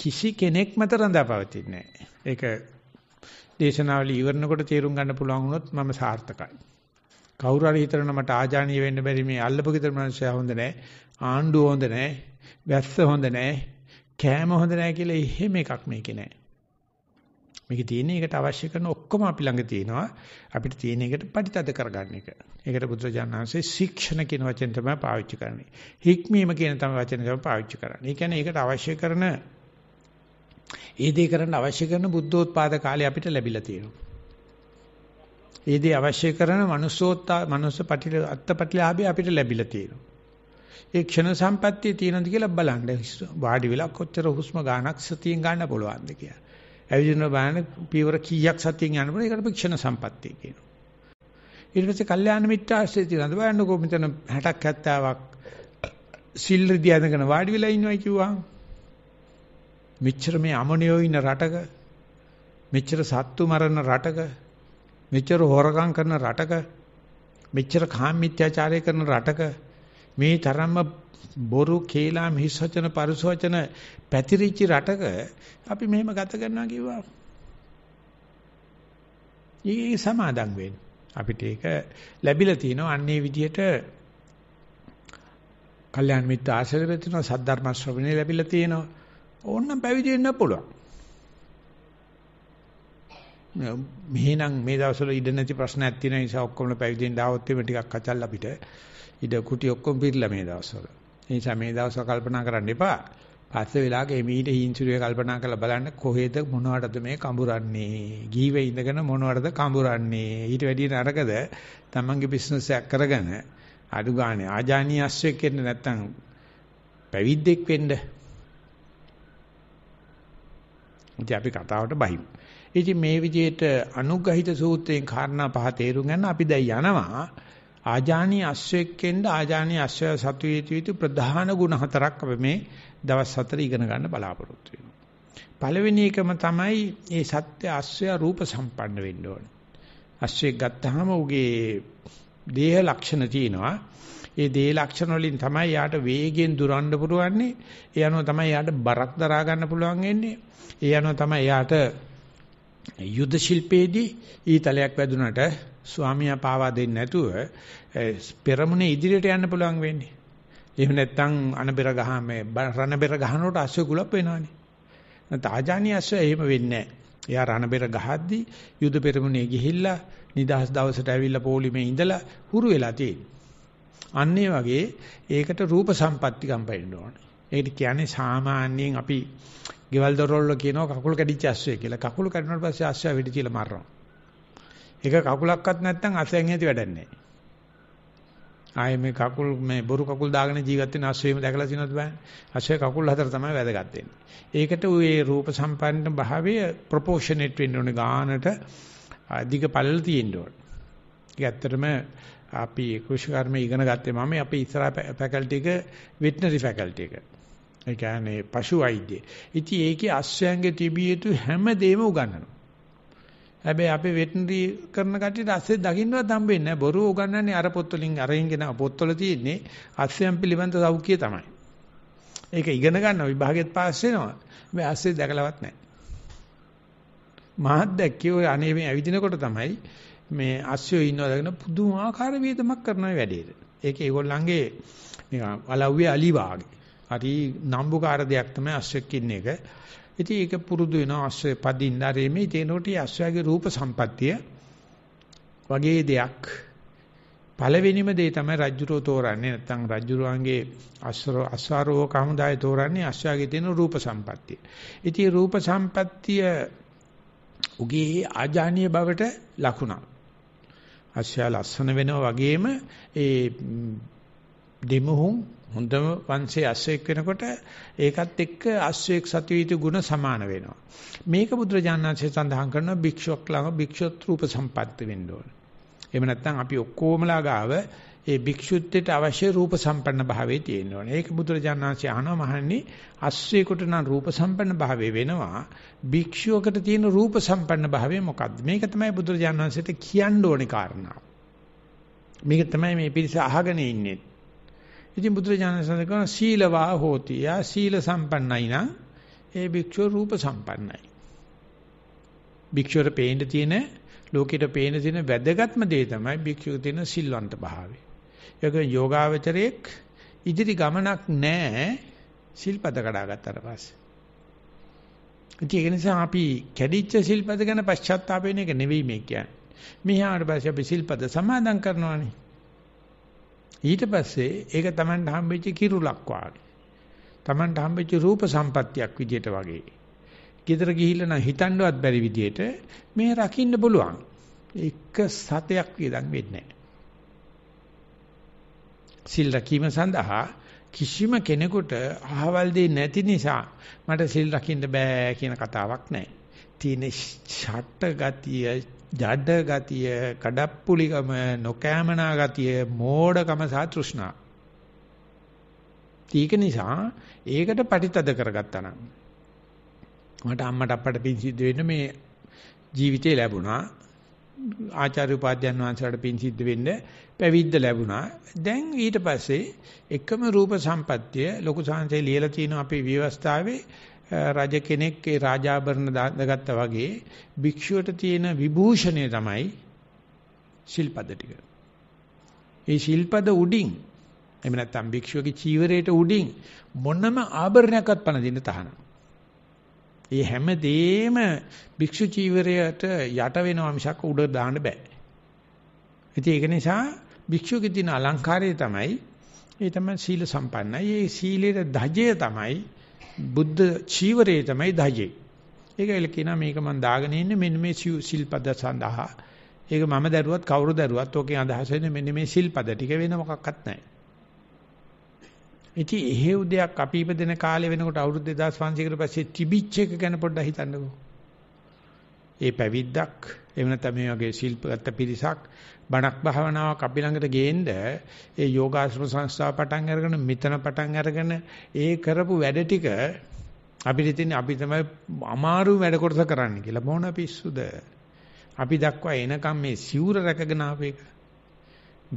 කිසි කෙනෙක් මත රඳා පවතින්නේ නැහැ. ඒක දේශනාවල ඉවරනකොට තේරුම් ගන්න පුළුවන් වුණොත් මම සාර්ථකයි. කවුරු හරි හිතනවා මට ආජානීය වෙන්න බැරි මේ අල්ලපු ගෙදර මිනිස්සයා හොඳ නැහැ. ආණ්ඩුව හොඳ නැහැ. වැස්ස හොඳ නැහැ. කෑම හොඳ නැහැ කියලා එහෙම එකක් මේකේ නැහැ. මේකේ තියෙන එකට අවශ්‍ය කරන ඔක්කොම අපි ළඟ තියෙනවා. අපිට තියෙන එකට ප්‍රතිතද කරගන්න එක. ඒකට බුදුරජාණන් වහන්සේ ශික්ෂණ කියන වචෙන් තමයි පාවිච්චි කරන්නේ. හික්මීම කියන තමයි වචෙන් තමයි පාවිච්චි කරන්නේ. ඒ කියන්නේ ඒකට අවශ්‍ය කරන ඒ දේ කරන්න අවශ්‍ය කරන බුද්ධෝත්පාද කාලේ අපිට ලැබිලා තියෙනවා. ඒ දේ අවශ්‍ය කරන manussෝත්තා manuss පටිල අත්පටිලාභය අපිට ලැබිලා තියෙනවා. ඒ ක්ෂණ සම්පත්තිය තියෙනවද කියලා බලන්න. වාඩි වෙලා කොච්චර හුස්ම ගන්නක් සතියෙන් ගන්න පුළුවන්ද කියලා. ඇවිදින බාන පීවර කීයක් සතියෙන් යන්න පුළුවන්. ඒකට ක්ෂණ සම්පත්තිය කියනවා. ඊට පස්සේ කල්යාණ මිත්‍රාශ්‍රය තියෙනවද බලන්නකෝ මෙතන 60ක් 70ක් සිල් රිදී අඳගෙන වාඩි වෙලා ඉන්නවා කිව්වා. මෙච්චර මේ අමනියෝ ඉන්න රටක මෙච්චර සත්තු මරන රටක මෙච්චර හොරකම් කරන රටක මෙච්චර කාමීත්‍යාචාරය කරන රටක මේ තරම්ම බොරු කේලාම් හිස් වචන පරුස වචන පැතිරිච්ච රටක අපි මෙහෙම ගත කරනවා කිව්වා. ඊ සමාදම් වෙන්න. අපිට ඒක ලැබිලා තිනවා අන්නේ විදිහට කල්යාණ මිත්‍ර ආශ්‍රය වෙතිනවා සද්ධර්ම ශ්‍රවණේ ලැබිලා තිනවා. ඕන්නම් පැවිදි වෙන්න පුළුවන්. මෙහෙනම් මේ දවස්වල ඉඩ නැති ප්‍රශ්නයක් තියෙන නිසා ඔක්කොම පැවිදෙන්න ආවොත් එimhe ටිකක් අචල් අපිට ඉඩ කුටි ඔක්කොම පිරලා මේ දවස්වල. ඒ නිසා මේ දවස්වල කල්පනා කරන්න එපා. පස්සේ වෙලාවක එමීට හිංසුරුවේ කල්පනා කරලා බලන්න කොහෙද මොනවටද මේ කඹරන්නේ? ගීවේ ඉඳගෙන මොනවටද කඹරන්නේ? ඊට වැඩිය නරකද තමන්ගේ බිස්නස් එකක් කරගෙන අඩු ගානේ ආජානීය අස්වෙක් වෙන්න නැත්තම් පැවිද්දෙක් වෙන්න. ඉතින් අපි කතාවට බහිමු. ඉතින් මේ විදිහට අනුග්‍රහිත සූත්‍රයෙන් කාරණා පහ තේරුම් ගන්න අපි දැන් යනවා ආජානීය අශ්වයෙක්ෙන්ද ආජානීය අශ්වය සතු වේතු ප්‍රධාන ගුණ හතරක් අපි මේ දවස් හතර ඉගෙන ගන්න බලාපොරොත්තු වෙනවා. පළවෙනි එකම තමයි මේ සත්‍ය අශ්වය රූප සම්පන්න වෙන්න ඕනේ. අශ්වයෙක් ගත්තාම උගේ දේහ ලක්ෂණ තියෙනවා. ඒ දේ ලක්ෂණ වලින් තමයි යාට වේගෙන් දුරන්න පුරවන්නේ. ඒ අනුව තමයි යාට බරක් දරා ගන්න පුළුවන් වෙන්නේ. ඒ අනුව තමයි යාට යුද ශිල්පයේදී ඊතලයක් වැදුනට ස්වාමියා පාවා දෙන්නේ නැතුව පෙරමුණේ ඉදිරියට යන්න පුළුවන් වෙන්නේ. එහෙම නැත්නම් අනබෙර ගහ මේ රණබෙර ගහනකොට අශ්වය කුලප් වෙනවනේ. නැත්නම් ආජානීය අශ්වය එහෙම වෙන්නේ නැහැ. එයා රණබෙර ගහද්දී යුද පෙරමුණේ ගිහිල්ලා නිදහස් දවසට ඇවිල්ලා පොලිමේ ඉඳලා හුරු වෙලා තියෙනවා. අන්න ඒ වගේ ඒකට රූප සම්පatti කම්පෙන්න ඕනේ. ඒකට කියන්නේ සාමාන්‍යයෙන් අපි ගෙවල් දොරවල් කියනවා කකුල කැඩිච්ච අස්සය කියලා. කකුල කැඩුණාට පස්සේ අස්සය වෙඩි තියලා මරනවා. ඒක කකුලක්වත් නැත්නම් අස්සෙන් ඇති වැඩක් නැහැ. ආයේ මේ කකුල් මේ බොරු කකුල් දාගෙන ජීවත් වෙන අස්සෙම දැකලා තියෙනවද බෑ? අස්සය කකුල් හතර තමයි වැදගත් වෙන්නේ. ඒකට ඒ රූප සම්පන්න භාවය ප්‍රොපෝෂනේට් වෙන්න ඕනේ ගානට අධික පළල තියෙන්න ඕනේ. ඒක ඇත්තටම අපි කෘෂිකර්ම ඉගෙන ගත්තේ මම අපේ ඉස්සරහ ෆැකල්ටි එක වෙටනරි ෆැකල්ටි එක. ඒ කියන්නේ පශු වෛද්‍ය. ඉතින් ඒකේ අස්වැයන්ගේ තිබිය යුතු හැම දෙම උගන්වනවා. හැබැයි අපේ වෙටනරි කරන කට්ටියට අස්සේ දකින්නවත් හම්බෙන්නේ නැහැ. බොරු උගන්වන්නේ අර පොත් වලින් අරින් ගෙන පොත්වල තියෙන්නේ අස්වැයන් පිළිබඳ සෞඛ්‍යය තමයි. ඒක ඉගෙන ගන්න විභාගෙත් පාස් වෙනවා. මේ අස්සේ දැකලවත් නැහැ. මහත් දැක්කේ ඔය අනේ මේ ඇවිදිනකොට තමයි මේ අස්සෝ ඉන්නවා දගෙන පුදුමාකාර වේදමක් කරනවා වැඩේට. ඒක ඒගොල්ලන්ගේ නිකන් වලව්වේ අලි වාගේ. හරි නම්බුකාර දෙයක් තමයි අස්වැක් ඉන්න එක. ඉතින් ඒක පුරුදු වෙනවා අස්වැ පදින්න ආරෙමේ තේනකොට අස්වැගේ රූප සම්පත්තිය වගේ දෙයක් පළවෙනිම දේ තමයි රජ්ජුරෝ තෝරන්නේ නැත්නම් රජ්ජුරුවන්ගේ අස්වර අස්වාරෝ කමුදාය තෝරන්නේ අස්වැගේ තියෙන රූප සම්පත්තිය. ඉතින් රූප සම්පත්තිය උගේ ආජානීය බවට ලකුණක්. අස්වැ ලස්සන වෙනවා වගේම ඒ දෙමුහුම් හොඳම වංශයේ අස්වැක් වෙනකොට ඒකත් එක්ක අස්වැක් සතිවිතු ගුණ සමාන වෙනවා. මේක බුදුරජාණන්සේ සඳහන් කරනවා භික්ෂුවක් ළඟ භික්ෂුත් රූප සම්පatti වෙන්න ඕන. එහෙම නැත්නම් අපි ඔක්කොමලා ගාව ඒ භික්ෂුත්වයට අවශ්‍ය රූප සම්පන්න භාවයේ තියෙන්න ඕනේ. ඒක බුදුරජාණන්සේ අහනවා මහන්නේ අස්වැයකට නම් රූප සම්පන්න භාවය වෙනවා. භික්ෂුවකට තියෙන රූප සම්පන්න භාවය මොකද්ද? මේක තමයි බුදුරජාණන්සේට කියන්න ඕනේ කාරණා. මේක තමයි මේ පිරිස අහගෙන ඉන්නේ. ඉතින් බුදුරජාණන් සඳහන් කරන සීලවා හෝති. යා සීල සම්පන්නයි නම් ඒ භික්ෂුව රූප සම්පන්නයි. භික්ෂුවට පේන්න තියෙන ලෝකෙට පේන තියෙන වැදගත්ම දේ තමයි භික්ෂුව තියෙන සිල්වන්ත භාවය. ඒක යෝගාවචරයේක් ඉදිරි ගමනක් නැහැ සිල්පද කඩා ගත්තට පස්සේ. ඒක නිසා අපි කැඩිච්ච සිල්පද ගැන පශ්චාත්තාප වෙන එක නෙවෙයි මේ කියන්නේ. මෙහාට පස්සේ අපි සිල්පද සමාදන් කරනවානේ. ඊට පස්සේ ඒක Tamanට හම්බෙච්ච කිරුලක් වාගේ. Tamanට හම්බෙච්ච රූප සම්පත්තියක් විදියට වගේ. ගෙදර ගිහිල්ලා නම් හිතන්නවත් බැරි විදියට මේ රකින්න පුළුවන්. එක සතයක් වියදම් වෙන්නේ නැහැ. සිල් රකීම සඳහා කිසිම කෙනෙකුට අහවල් දෙ නැති නිසා මට සිල් රකින්න බෑ කියන කතාවක් නැහැ. තියෙන ෂට ගතිය, ජඩ ගතිය, කඩප්පුලිකම, නොකෑමනා ගතිය, මෝඩකම සහ තෘෂ්ණා. ඒක නිසා ඒකට ප්‍රතිතද කරගත්තා නම් මට අම්මට අප්පට පින් සිද්ධ වෙන්න මේ ජීවිතේ ලැබුණා ආචාර්ය උපාධ්‍යයන් වහන්සේලාට පින් සිද්ධ වෙන්න පැවිද්ද ලැබුණා. දැන් ඊට පස්සේ එකම රූප සම්පත්තිය ලොකු සංසේ ලියලා තියෙනවා අපේ විවස්ථාවේ රජ කෙනෙක් ඒ රාජාභරණ දාගත්තා වගේ භික්ෂුවට තියෙන විභූෂණය තමයි ශිල්පද ටික. ඒ ශිල්පද උඩින් එහෙම නැත්නම් භික්ෂුවගේ චීවරයට උඩින් මොනම ආභරණයක්වත් පනදින්න තහනම්. ඒ හැමදේම භික්ෂු චීවරයට යට වෙනවා මිසක් උඩ දාන්න බෑ. ඉතින් ඒක නිසා භික්ෂුවගේ තියෙන අලංකාරය තමයි ඒ තමයි සීල සම්පන්නයි. ඒ සීලේ ධජය තමයි බුද්ධ චීවරයේ තමයි දහයේ. ඒක එල කියනවා මේක මම දාගෙන ඉන්නේ මෙන්න මේ සිල්පද සඳහා. ඒක මම දරුවත් කවුරු දරුවත් ඔකේ අදහස වෙන්නේ මෙන්න මේ සිල්පද ටික වෙන මොකක්වත් නැහැ. ඉතින් එහෙව් දෙයක් අපි ඉපදෙන කාලේ වෙනකොට අවුරුදු 2500 කට පස්සේ තිබිච්ච එක ගැන පොඩ්ඩක් හිතන්නකෝ. ඒ පැවිද්දක් එහෙම නැත්නම් මේ වගේ ශිල්පගත පිරිසක් බණක් භාවනාවක් අපි ළඟට ගේන්න ඒ යෝගාශ්‍රම සංස්ථාව පටන් අරගෙන මෙතන පටන් අරගෙන ඒ කරපු වැඩ ටික අපිට තියෙන අපි තමයි අමාරු වැඩ කොටස කරන්න කියලා මොන පිස්සුද අපි දක්වා එනකම් මේ සිවුර රැකගෙන ආපේක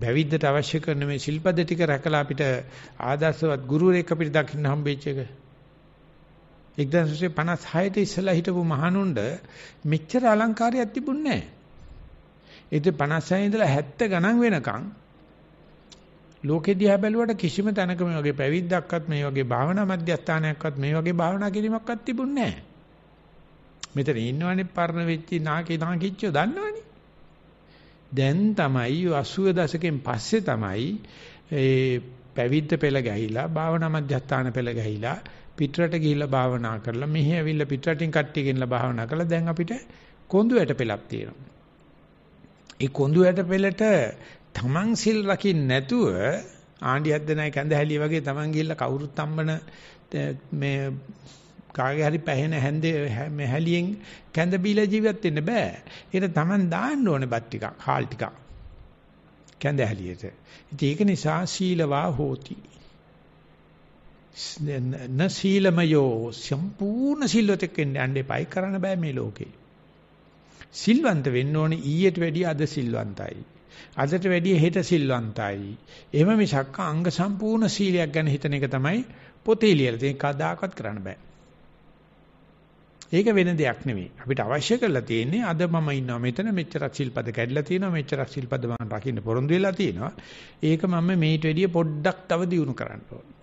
බැවිද්දට අවශ්‍ය කරන මේ ශිල්පද ටික රැකලා අපිට ආදර්ශවත් ගුරුවරයෙක් අපිට දකින්න හම්බෙච්ච එක 1956 ට ඉස්සලා හිටපු මහණුන්ඩ මෙච්චර අලංකාරයක් තිබුණේ නැහැ. ඒත් 56 ඉඳලා 70 ගණන් වෙනකන් ලෝකෙ දිහා බැලුවට කිසිම තැනක මේ වගේ පැවිද්දක්වත් මේ වගේ භාවනා මධ්‍යස්ථානයක්වත් මේ වගේ භාවනා කිරීමක්වත් තිබුණේ නැහැ. මෙතන ඉන්නවනේ පරණ වෙච්චි නාකේ නාකිච්චෝ දන්නවනේ. දැන් තමයි 80 දශකෙන් පස්සේ තමයි ඒ පැවිද්ද පෙළ ගැහිලා භාවනා මධ්‍යස්ථාන පෙළ ගැහිලා පිටරට ගිහිල්ලා භාවනා කරලා මෙහි ඇවිල්ලා පිටරටින් කට්ටිය ගෙනලා භාවනා කරලා දැන් අපිට කොඳු වැට පෙලක් තියෙනවා. ඒ කොඳු වැට පෙලට තමන් සිල් රකින්න නැතුව ආණ්ඩි හද්දනයි කැඳ හැලිය වගේ තමන් ගිහිල්ලා කවුරුත් අම්බන මේ කාගේ හරි පැහෙන හැන්දේ මේ හැලියෙන් කැඳ බීලා ජීවත් වෙන්න බෑ. ඒක තමන් දාන්න ඕනේ බත් ටිකක්, හාල් ටිකක්. කැඳ හැලියට. ඉතින් ඒක නිසා සීලවා හෝති. න සීලමයෝ සම්පූර්ණ සිල්වතෙක් වෙන්න යන්න එපායි කරන්න බෑ මේ ලෝකේ. සිල්වන්ත වෙන්න ඕනේ ඊට වැඩිය අද සිල්වන්තයි. අදට වැඩිය හෙට සිල්වන්තයි. එහෙම මිසක් අංග සම්පූර්ණ සීලයක් ගැන හිතන එක තමයි පොතේ ලියලා තියෙන කදාකත් කරන්න බෑ. ඒක වෙන දෙයක් නෙවෙයි. අපිට අවශ්‍ය කරලා තියෙන්නේ අද මම ඉන්නවා මෙතන මෙච්චරක් සිල්පද කැඩලා තියෙනවා මෙච්චරක් සිල්පද මම රකින්න පොරොන්දු වෙලා තියෙනවා. ඒක මම මේට වැඩිය පොඩ්ඩක් තව දියුණු කරන්න ඕනේ.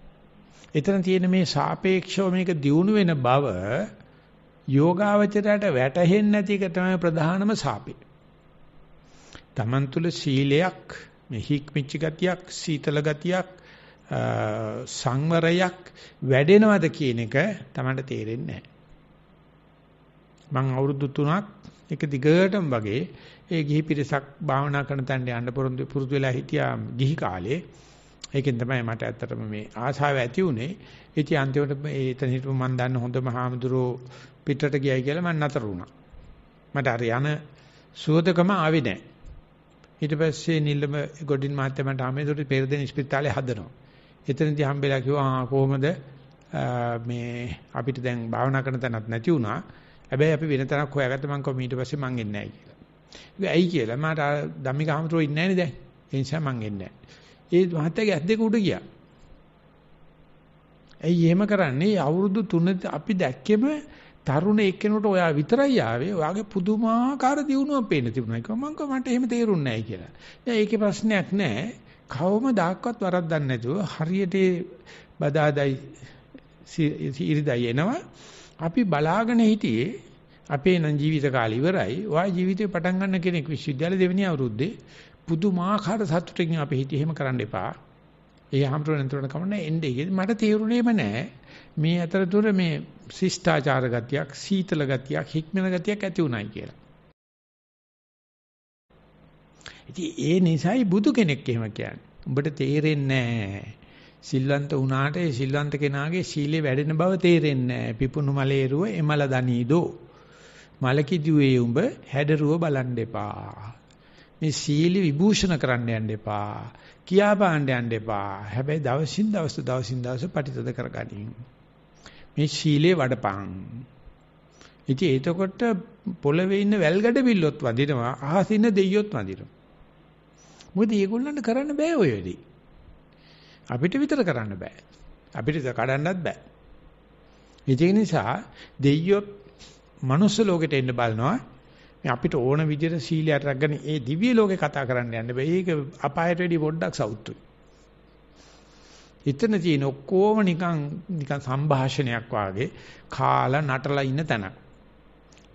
එතන තියෙන මේ සාපේක්ෂව මේක දියුණු වෙන බව යෝගාවචරයට වැටහෙන්නේ නැති එක තමයි ප්‍රධානම සාපේ. Taman තුල සීලයක්, මේ හික්මිච්ච ගතියක්, සීතල ගතියක්, සංවරයක් වැඩෙනවද කියන එක Tamanට තේරෙන්නේ නැහැ. මං අවුරුදු 3ක් එක දිගටම වගේ ඒ ගිහි පිරිසක් භාවනා කරන තැනට යන්න පුරුදු වෙලා හිටියා ගිහි කාලේ ඒකෙන් තමයි මට ඇත්තටම මේ ආශාව ඇති උනේ. ඉතින් අන්තිමට ඒතන හිටපු මම දන්න හොඳම හාමුදුරුවෝ පිටට ගියයි කියලා මම නතර වුණා. මට අර යන සුවදකම ආවේ නැහැ. ඊට පස්සේ නිල්ලම ගොඩින් මහත්තයා මට ආමේදොට පෙරදෙන ස්පිරිතාලේ හදනවා. එතනදී හම්බෙලා කිව්වා කොහොමද මේ අපිට දැන් භාවනා කරන තැනක් නැති වුණා. හැබැයි අපි වෙන තැනක් හොයාගත්ත මං කොහොම ඊට පස්සේ මං එන්නේ නැහැ කියලා. ඇයි කියලා මට ධම්මික හාමුදුරුවෝ ඉන්නේ නැහැ නේද? ඒ නිසා මං එන්නේ නැහැ. ඒ මහත්තයාගේ ඇස් දෙක උඩ ගියා. ඇයි එහෙම කරන්නේ? අවුරුදු 3 අපි දැක්කෙම තරුණ එක්කෙනෙකුට ඔයා විතරයි ආවේ. ඔයාගේ පුදුමාකාර දියුණුවක් පේන්න තිබුණා. ඒක මම මට එහෙම තේරුන්නේ නැහැ කියලා. දැන් ඒකේ ප්‍රශ්නයක් නැහැ. කවමදාක්වත් වරද්දක් නැතුව හරියට බදාදයි ඉරිදයි එනවා. අපි බලාගෙන හිටියේ අපේ නම් ජීවිත කාලය ඉවරයි. ඔයා ජීවිතේ පටන් ගන්න කෙනෙක් විශ්වවිද්‍යාලේ දෙවෙනි අවුරුද්දේ පුදුමාකාර සතුටකින් අපි හිතේ එහෙම කරන්න එපා. ඒ හැමතැනම නතර කමන්නේ එන්නේ. මට තේරුණේම නෑ මේ අතරතුර මේ ශිෂ්ටාචාර ගතියක්, සීතල ගතියක්, හික්මන ගතියක් ඇති උනායි කියලා. ඉතින් ඒ නිසායි බුදු කෙනෙක් එහෙම කියන්නේ. උඹට තේරෙන්නේ නෑ. සිල්වන්ත වුණාට ඒ සිල්වන්ත කෙනාගේ සීලේ වැඩෙන බව තේරෙන්නේ නැහැ. පිපුණු මලේරුව එමල දනීදෝ. මලකිදුවේ උඹ හැඩරුව බලන් දෙපා. මේ සීලි විභූෂණ කරන්න යන්න එපා. කියා බාන්න යන්න එපා. හැබැයි දවසින් දවස දවසින් දවස පරිතද කරගනින්. මේ සීලේ වඩපං. ඉතින් එතකොට පොළවේ ඉන්න වැල්ගඩ බිල්ලොත් වදිනවා. අහසින් දෙයියොත් වදිනවා. මොකද මේගොල්ලන්ට කරන්න බෑ ඔය වැඩේ. අපිට විතර කරන්න බෑ. අපිට කඩන්නත් බෑ. ඒක නිසා දෙයියෝ මනුස්ස ලෝකෙට එන්න බලනවා. මේ අපිට ඕන විදිහට සීලයට රැගෙන ඒ දිව්‍ය ලෝකේ කතා කරන්න යන්න බෑ. ඒක අපායට වැඩි පොඩ්ඩක් සවුත්තුයි. එතන තියෙන ඔක්කොම නිකන් නිකන් සංഭാෂණයක් වාගේ කාලා නටලා ඉන්න තැනක්.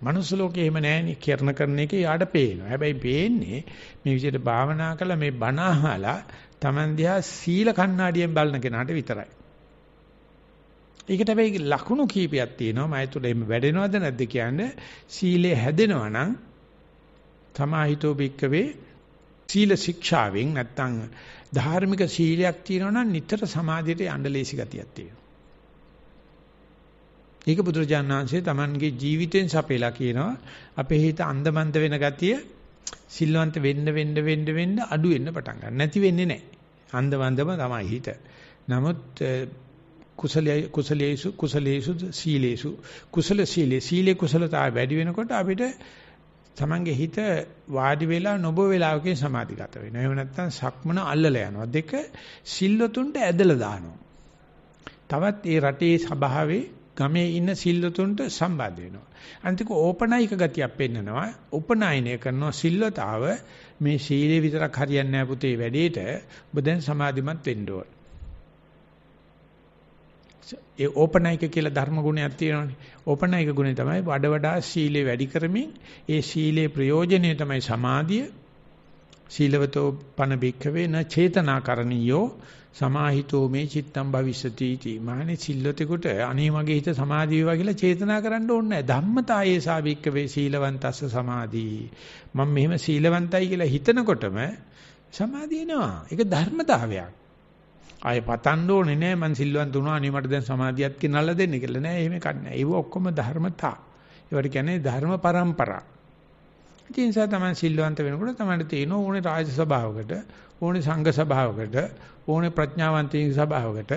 මනුස්ස ලෝකේ එහෙම නෑනේ කරන කරන එක යාඩ පේනවා. හැබැයි පේන්නේ මේ විදිහට භාවනා කළා මේ බණ අහලා Taman දිහා සීල කණ්ණාඩියෙන් බලන කෙනාට විතරයි. ඒකට හැබැයි ලකුණු කීපයක් තියෙනවා. මය තුළ එහෙම වැඩෙනවද නැද්ද කියන්නේ සීලය හැදෙනවා නම් තමාහිතෝ භික්කවේ සීල ශික්ෂාවෙන් නැත්තම් ධාර්මික සීලයක් තියෙනවා නම් නිතර සමාධියට යන්න ලේසි ගතියක් තියෙනවා. ඒක බුදුරජාණන් වහන්සේ Tamanගේ ජීවිතෙන් සපේලා කියනවා අපේ හිත අන්දමන්ද වෙන ගතිය සිල්වන්ත වෙන්න වෙන්න වෙන්න වෙන්න අඩු වෙන්න පටන් ගන්න. නැති වෙන්නේ නැහැ. අන්දමන්දම තමයි හිත. නමුත් කුසලයේ කුසලයේසු කුසලේසු සීලේසු කුසල සීලේ සීලේ කුසලතාව වැඩි වෙනකොට අපිට තමන්ගේ හිත වාඩි වෙලා නොබ වේලාවකින් සමාධිගත වෙනවා. එහෙම නැත්නම් සක්මන අල්ලලා යනවා. දෙක සිල්වතුන්ට ඇදලා දානවා. තවත් ඒ රටේ සභාවේ ගමේ ඉන්න සිල්වතුන්ට සම්බන්ධ වෙනවා. අනිතික ඕපනායක ගතියක් පෙන්නනවා. උපනායනය කරනවා සිල්වතාව මේ සීලේ විතරක් හරියන්නේ නැහැ පුතේ වැඩේට. ඔබ දැන් සමාධිමත් වෙන්න ඕන. ඒ ඕපනයික කියලා ධර්ම ගුණයක් තියෙනවානේ. ඕපනයික ගුණය තමයි වඩ වඩා සීලය වැඩි කරමින් ඒ සීලේ ප්‍රයෝජනය තමයි සමාධිය. සීලවතෝ පන බික්කවේ න චේතනාකරණියෝ සමාහිතෝ මේ චිත්තම් භවිෂති इति. මානේ සිල්ලතෙකුට අනේ මගේ හිත සමාධිය වේවා කියලා චේතනා කරන්න ඕනේ නැහැ. ධම්මතායේ සාවික්කවේ සීලවන්තස්ස සමාධී. මම මෙහෙම සීලවන්තයි කියලා හිතනකොටම සමාධිය එනවා. ඒක ධර්මතාවයක්. ආයෙ පතන්න ඕනේ නෑ මං සිල්වන්ත වුණා අනේ මට දැන් සමාධියත් කිනල්ලා දෙන්න කියලා නෑ එහෙම කන්නේ. ඒව ඔක්කොම ධර්මතා. ඒවට කියන්නේ ධර්ම પરම්පරා. ඒ නිසා තමයි සිල්වන්ත වෙනකොට තමයි තේන ඕනේ රාජ සභාවකට, ඕනේ සංඝ සභාවකට, ඕනේ ප්‍රඥාවන්තින් සභාවකට,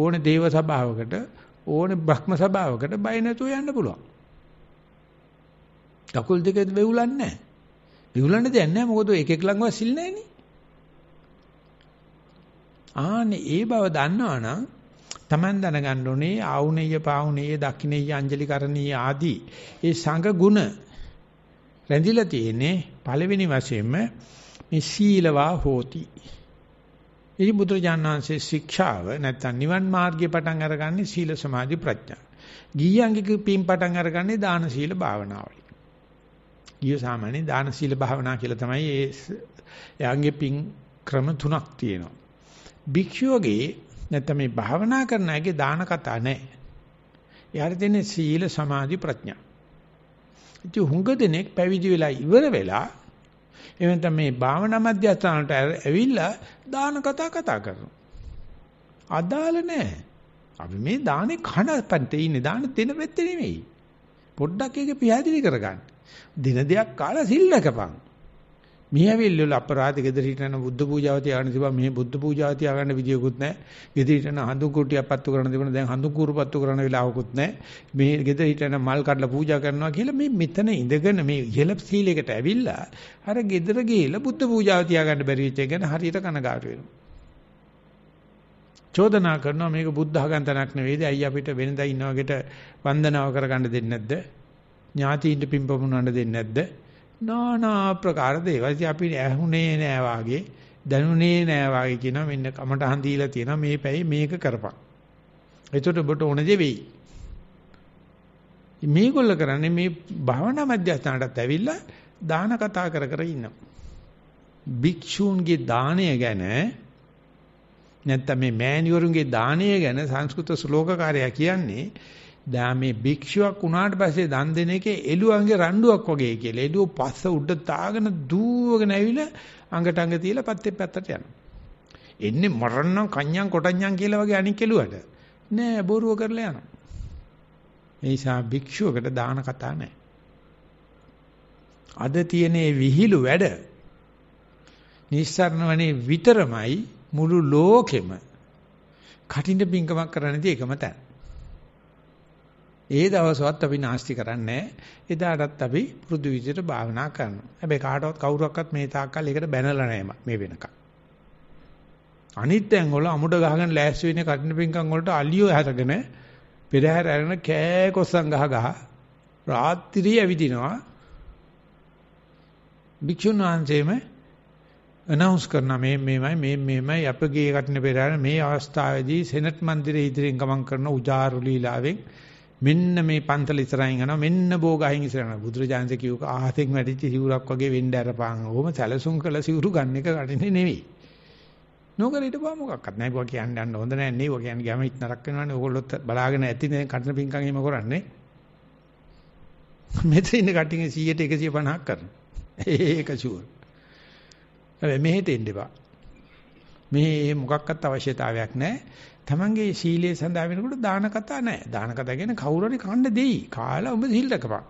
ඕනේ දේව සභාවකට, ඕනේ බ්‍රහ්ම සභාවකට බය නැතුව යන්න පුළුවන්. කකුල් දෙකේ වෙවුලන්නේ නැහැ. වෙවුලන්න දෙයක් නැහැ මොකද එක එක ළඟව සිල් නැහැනේ. ආනේ ඒ බව දන්නවනම් Taman දැනගන්න ඕනේ ආවුනේය පාවුනේය දක්ෂිනේය අංජලිකරණීය ආදී ඒ සංඝ ගුණ රැඳිලා තියෙන්නේ පළවෙනි වශයෙන්ම මේ සීලවා හෝති. ඉති බුදුරජාණන්සේ ශික්ෂාව නැත්නම් නිවන් මාර්ගය පටන් අරගන්නේ සීල සමාධි ප්‍රඥා. ගියංගික පින් පටන් අරගන්නේ දාන සීල භාවනාවයි. ගිය සාමාන්‍ය දාන සීල භාවනා කියලා තමයි ඒ යංගේ පින් ක්‍රම තුනක් තියෙනවා. භික්ෂුවගේ නැත්නම් මේ භාවනා කරන අයගේ දාන කතා නැහැ. යාර දෙන්නේ සීල සමාධි ප්‍රඥා. ඉතින් හුඟ දෙනෙක් පැවිදි වෙලා ඉවර වෙලා එහෙම නැත්නම් මේ භාවනා මධ්‍යස්ථානට ඇවිල්ලා දාන කතා කතා කරනවා. අදාළ නැහැ. අපි මේ දානේ කන පැත්තේ ඉන්නේ දාන දෙන පැත්තේ නෙමෙයි. පොඩ්ඩක් ඒක පියාදිලි කරගන්න. දින දෙකක් කාලා සිල් නැකපන්. මේ ඇවිල්ල වල අපරාධ ගෙදර හිටන බුද්ධ පූජාව තියාගෙන තිබා මේ බුද්ධ පූජාව තියාගන්න විදියකුත් නැහැ ගෙදර හිටන හඳු කුටියක් පත්තු කරන්න තිබුණා දැන් හඳු කූරු පත්තු කරන වෙලාවකුත් නැහැ මේ ගෙදර හිටන මල් කඩලා පූජා කරනවා කියලා මේ මෙතන ඉඳගෙන මේ ඉහළ සීලයකට ඇවිල්ලා අර ගෙදර ගිහිල්ලා බුද්ධ පූජාව තියාගන්න බැරි වෙච්ච එක ගැන හරියට කනගාටු වෙනවා චෝදනා කරනවා මේක බුද්ධ ඝන්තනක් නෙවෙයිද අයිය අපිට වෙනදා ඉන්නවගෙට වන්දනාව කරගන්න දෙන්නේ නැද්ද ඥාතියින්ට පිම්පමුණන්න දෙන්නේ නැද්ද නානා ප්‍රකාර දේවල්. ඉතින් අපිට ඇහුනේ නෑ වාගේ, දැනුනේ නෑ වාගේ කියනවා මෙන්න කමටහන් දීලා තියෙනවා මේ පැයි මේක කරපන්. එතකොට ඔබට ඕන දේ වෙයි. මේගොල්ල කරන්නේ මේ භවනා මධ්‍යස්ථානටත් ඇවිල්ලා දාන කතා කර කර ඉන්නවා. භික්ෂූන්ගේ දාණය ගැන නැත්නම් මේ මෑණිවරුන්ගේ දාණය ගැන සංස්කෘත ශ්ලෝකකාරයා කියන්නේ දැන් මේ භික්ෂුවක් වුණාට පස්සේ දන් දෙන එකේ එළුවන්ගේ රණ්ඩුවක් වගේ කියලා. එළුව පස්ස උඩ තාගෙන දූවගෙන ඇවිල්ලා අඟට අඟ තියලා පත්තේ පැත්තට යනවා. එන්නේ මරන්නම් කන්‍යම් කොටන්‍යම් කියලා වගේ අනික් එළුවට. නෑ බොරුව කරලා යනවා. ඒ නිසා භික්ෂුවකට දාන කතා නෑ. අද තියෙන විහිළු වැඩ නිස්සාරණවනේ විතරමයි මුළු ලෝකෙම කටින්ද පිංකමක් කරන්නේ ඒකම තමයි. ඒ දවසවත් අපි නාස්ති කරන්නේ එදාටත් අපි පුරුදු විදිහට භාවනා කරනවා. හැබැයි කාටවත් කවුරක්වත් මේ තාක්කල් ඒකට බැනලා නැහැ මේ වෙනකම්. අනිත් තැන් වල අමුඩ ගහගෙන ලෑස්ති වෙන්නේ කටින පිංකම් වලට අලියෝ හැරගෙන පෙරහැර අරගෙන කෑ කොස්සන් ගහ ගහ රාත්‍රියේ ඇවිදිනවා. භික්ෂුන් වහන්සේම අනවුන්ස් කරන මේ මේමයි මේ මේමයි අපගේ කටින පෙරහැර මේ අවස්ථාවේදී සෙනට් මන්දිරයේ ඉදිරියෙන් ගමන් කරන උජාරු ලීලාවෙන් මෙන්න මේ පන්තල ඉස්සරහින් යනවා මෙන්න බෝගහින් ඉස්සරහන බුදුරජාන්සේ කිව්වක ආහතෙන් වැටිච්ච සිවුරක් වගේ වෙන්න අරපාන් ඕම සැලසුම් කළ සිවුරු ගන්න එක කටින්නේ නෙවෙයි නෝකර හිටපුවා මොකක්වත් නැහැ බෝ කියන්න යන්න හොඳ නැහැ නේ ඔය කියන්නේ ගම හිට නරක වෙනවනේ ඕගොල්ලොත් බලාගෙන ඇති නේ කටන පිංකම් එහෙම කරන්නේ මෙතන ඉන්න කටින් 100ට 150ක් කරනවා ඒක ෂුවර් හැබැයි මෙහෙට එන්න එපා මේ මොකක්වත් අවශ්‍යතාවයක් නැහැ තමන්ගේ සීලයේ සඳහා වෙනකොට දාන කතා නැහැ. දාන කතා කියන්නේ කවුරු හරි කන්න දෙයි. කාලා ඔබ සීල් රැකපන්.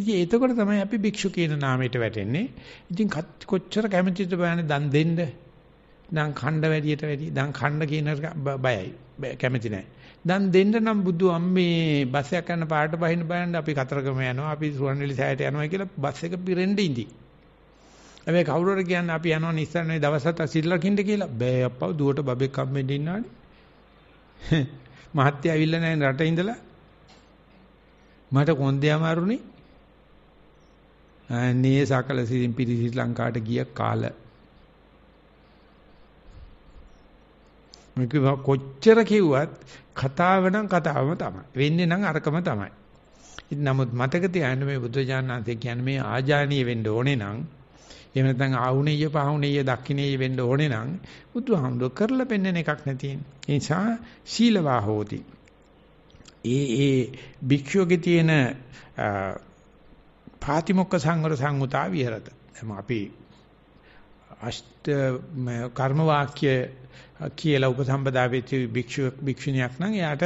ඉතින් එතකොට තමයි අපි භික්ෂු කියන නාමයට වැටෙන්නේ. ඉතින් කොච්චර කැමතිද බලන්න දන් දෙන්න. දන් ඛණ්ඩ වැඩියට වැඩි දන් ඛණ්ඩ කියන බයයි. කැමති නැහැ. දන් දෙන්න නම් බුදු අම්මේ බස් එකක් යන පාට බහින්න බලන්න අපි කතරගම යනවා, අපි සුවන්වැලි සෑයට යනවා කියලා බස් එක පිරෙන්න ඉඳී. හැබැයි කවුරු හරි කියන්නේ අපි යනවා නිස්සරණේ දවසට සිල් රකින්න කියලා. බෑ අප්පා දුවට බබෙක් හම්බෙන්න ඉන්නානේ. මහත්තයා ඇවිල්ලා නැහැ රටේ ඉඳලා. මට කොන්දේ අමාරුනේ. අනේ සකල සිරින් පිරි ශ්‍රී ලංකාවට ගිය කාල. මේක කොච්චර කිව්වත් කතාව නම් කතාවම තමයි. වෙන්නේ නම් අරකම තමයි. ඉතින් නමුත් මතක තියාගන්න මේ බුද්ධ ඥානanse කියන්නේ මේ ආජානීය වෙන්න ඕනේ නම් එහෙම නැත්නම් ආහුණෙය පහුණෙය දක්ෂිණෙය වෙන්න ඕනේ නම් බුදුහාමුදුර කරලා පෙන්වන එකක් නැතිනේ. ඒ නිසා සීලවා හෝති. ඒ ඒ භික්ෂුවගේ තියෙන පාතිමොක්ක සංවර සංගුතා විහෙරත. එහම අපි අෂ්ට කර්ම වාක්‍ය කියලා උපසම්පදා වෙච්ච භික්ෂුවක් භික්ෂුණියක් නම් එයාට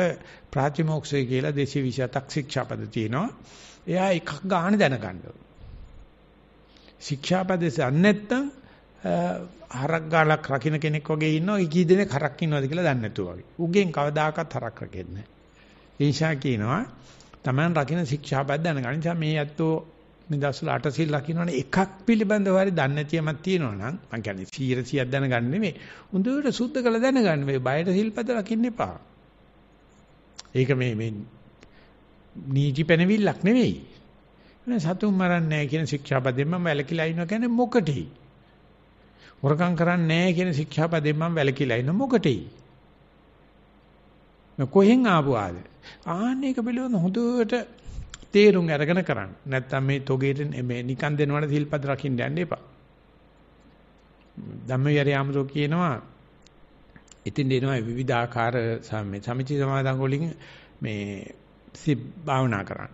ප්‍රාතිමෝක්ෂය කියලා 227ක් ශික්ෂාපද තියෙනවා. එයා එකක් ගන්න දැනගන්න ඕනේ. ශික්ෂාපදේශ නැත්නම් හරක් ගාලක් රකින්න කෙනෙක් වගේ ඉන්නවා කී දෙනෙක් හරක් ඉන්නවද කියලා දන්නේ නැතුව වගේ. උගෙන් කවදාකවත් හරක් රකෙන්නේ නැහැ. ඒෂා කියනවා Taman රකින්න ශික්ෂාපද දැනගන්න. නිසා මේ ඇත්තෝ මේ දවස්වල අට සිල් ලකිනවනේ එකක් පිළිබඳව හරි දන්නේ නැති යමක් තියෙනවා නම් මං කියන්නේ 100 100ක් දැනගන්න නෙමෙයි. හොඳට සුද්ධ කරලා දැනගන්න මේ බයට සිල්පද රකින්න එපා. ඒක මේ මේ නීති පැනවිල්ලක් නෙමෙයි. මම සතුන් මරන්නේ නැහැ කියන ශික්ෂාපදයෙන් මම වැළකීලා ඉනවා කියන්නේ මොකටෙයි? හොරකම් කරන්නේ නැහැ කියන ශික්ෂාපදයෙන් මම වැළකීලා ඉන්න මොකටෙයි? මම කොහෙන් ආපුවාද? ආන්න ඒක පිළිබඳ හොඳට තේරුම් අරගෙන කරන්න. නැත්තම් මේ තොගේට මේ නිකන් දෙනවට සිල්පද රකින්න යන්න එපා. ධම්මවිහාරය ආමරෝ කියනවා ඉතින් දෙනවා විවිධාකාර සමිති සමාදන් වලින් මේ සි භාවනා කරන්න.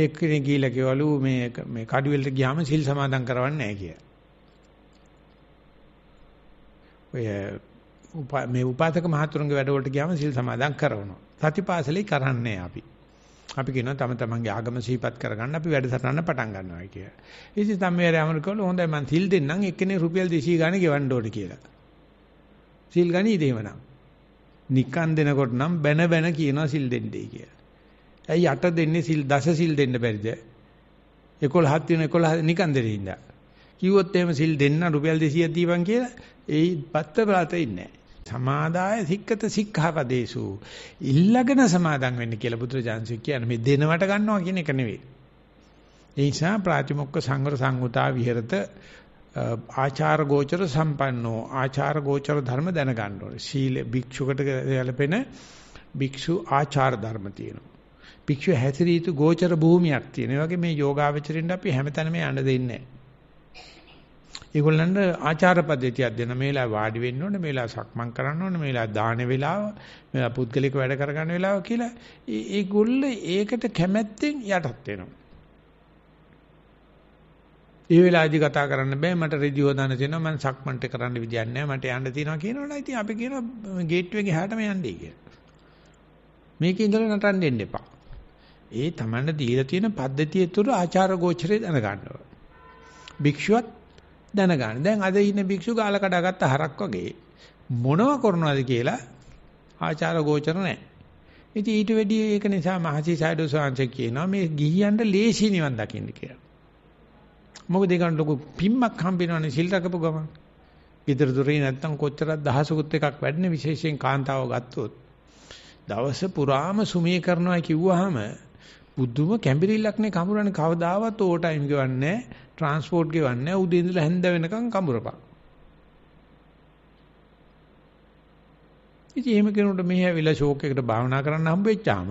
ඒ කෙනෙක් ගිහිල්ලා කිව්වලු මේ මේ කඩුවෙලට ගියාම සිල් සමාදන් කරවන්නේ නැහැ කියලා. ඔය මේ උපාතක මහතුරුන්ගේ වැඩවලට ගියාම සිල් සමාදන් කරවනවා. සතිපාසලේ කරන්නේ අපි. අපි කියනවා තම තමන්ගේ ආගම සිහිපත් කරගන්න අපි වැඩසටහන පටන් ගන්නවා කියලා. ඉතින් තම්මේරේ අමරකෝල හොඳයි මං සිල් දෙන්නම් එක්කෙනේ රුපියල් 200 ගානේ ගෙවන්න ඕනේ කියලා. සිල් ගනී දෙවනම්. නිකන් දෙනකොට නම් බැන බැන කියනවා සිල් දෙන්නේ කියලා. ඇයි යට දෙන්නේ සිල් දස සිල් දෙන්න බැරිද? 11ක් තියෙන 11 නිකන් දෙලින් ඉඳා. කිව්වොත් එහෙම සිල් දෙන්න රුපියල් 200ක් දීපන් කියලා ඒ පත්ත ප්‍රාතේ ඉන්නේ සමාදාය සික්කත සික්ඛාපදේසු ඉල්ලගෙන සමාදන් වෙන්න කියලා බුදුරජාන්සේ කියන්නේ මේ දෙනවට ගන්නවා කියන එක නෙවෙයි. ඒ නිසා ප්‍රාතිමොක්ක සංවර සංගුතා විහෙරත ආචාර ගෝචර සම්පන්නෝ ආචාර ගෝචර ධර්ම දැනගන්න ඕනේ. සීල භික්ෂුකට ගැලපෙන භික්ෂු ආචාර ධර්ම තියෙනවා. භික්ෂුව හැසිරිය යුතු ගෝචර භූමියක් තියෙන. ඒ වගේ මේ යෝගාවචරින්ට අපි හැමතැනම යන්න දෙන්නේ නැහැ. ඒගොල්ලන්ට ආචාර පද්ධතියක් දෙන මේලා වාඩි වෙන්න ඕනේ, මේලා සක්මන් කරන්න ඕනේ, මේලා දාන වේලාව, මේලා පුද්ගලික වැඩ කරගන්න වේලාව කියලා ඒගොල්ල ඒකට කැමැත්තෙන් යටත් වෙනවා. ඒ වෙලාවේදී කතා කරන්න බෑ මට රෙදි හොදන්න තියෙනවා මම සක්මන්ට කරන්න විදියක් නැහැ මට යන්න තියෙනවා කියනවනේ ඉතින් අපි කියනවා ගේට්ටුවේ ගහටම යන්නයි කියලා මේක ඉඳලා නටන්න දෙන්න එපා ඒ තමන්න දීලා තියෙන පද්ධතිය තුර ආචාර ගෝචරේ දැනගන්නවා. භික්ෂුවත් දැනගන්න. දැන් අද ඉන්න භික්ෂු ගාල කඩාගත්ත හරක් වගේ මොනව කරනවද කියලා ආචාර ගෝචර නැහැ. ඉතින් ඊට වෙඩි ඒක නිසා මහසි සයිඩෝ සාංශ කියනවා මේ ගිහියන්ට ලේසි නිවන් දකින්න කියලා. මොකද ඒකට ලොකු පිම්මක් හම්බෙනවනේ සිල් රකපු ගමන්. ඊතර දුරේ නැත්තම් කොච්චරක් දහසකුත් එකක් වැඩනේ විශේෂයෙන් කාන්තාව ගත්තොත්. දවස පුරාම සුමේ කරනවා කිව්වහම බුදුම කැඹිරිල්ලක් නේ කඹරන්නේ කවදාවත් ඕ ටයිම් ගෙවන්නේ ට්‍රාන්ස්පෝර්ට් ගෙවන්නේ උදේ ඉඳලා හැන්ද වෙනකන් කඹරපන් ඉතින් එහෙම කෙනෙකුට මෙහි ඇවිල්ලා ෂෝක් එකට භාවනා කරන්න හම්බෙච්චාම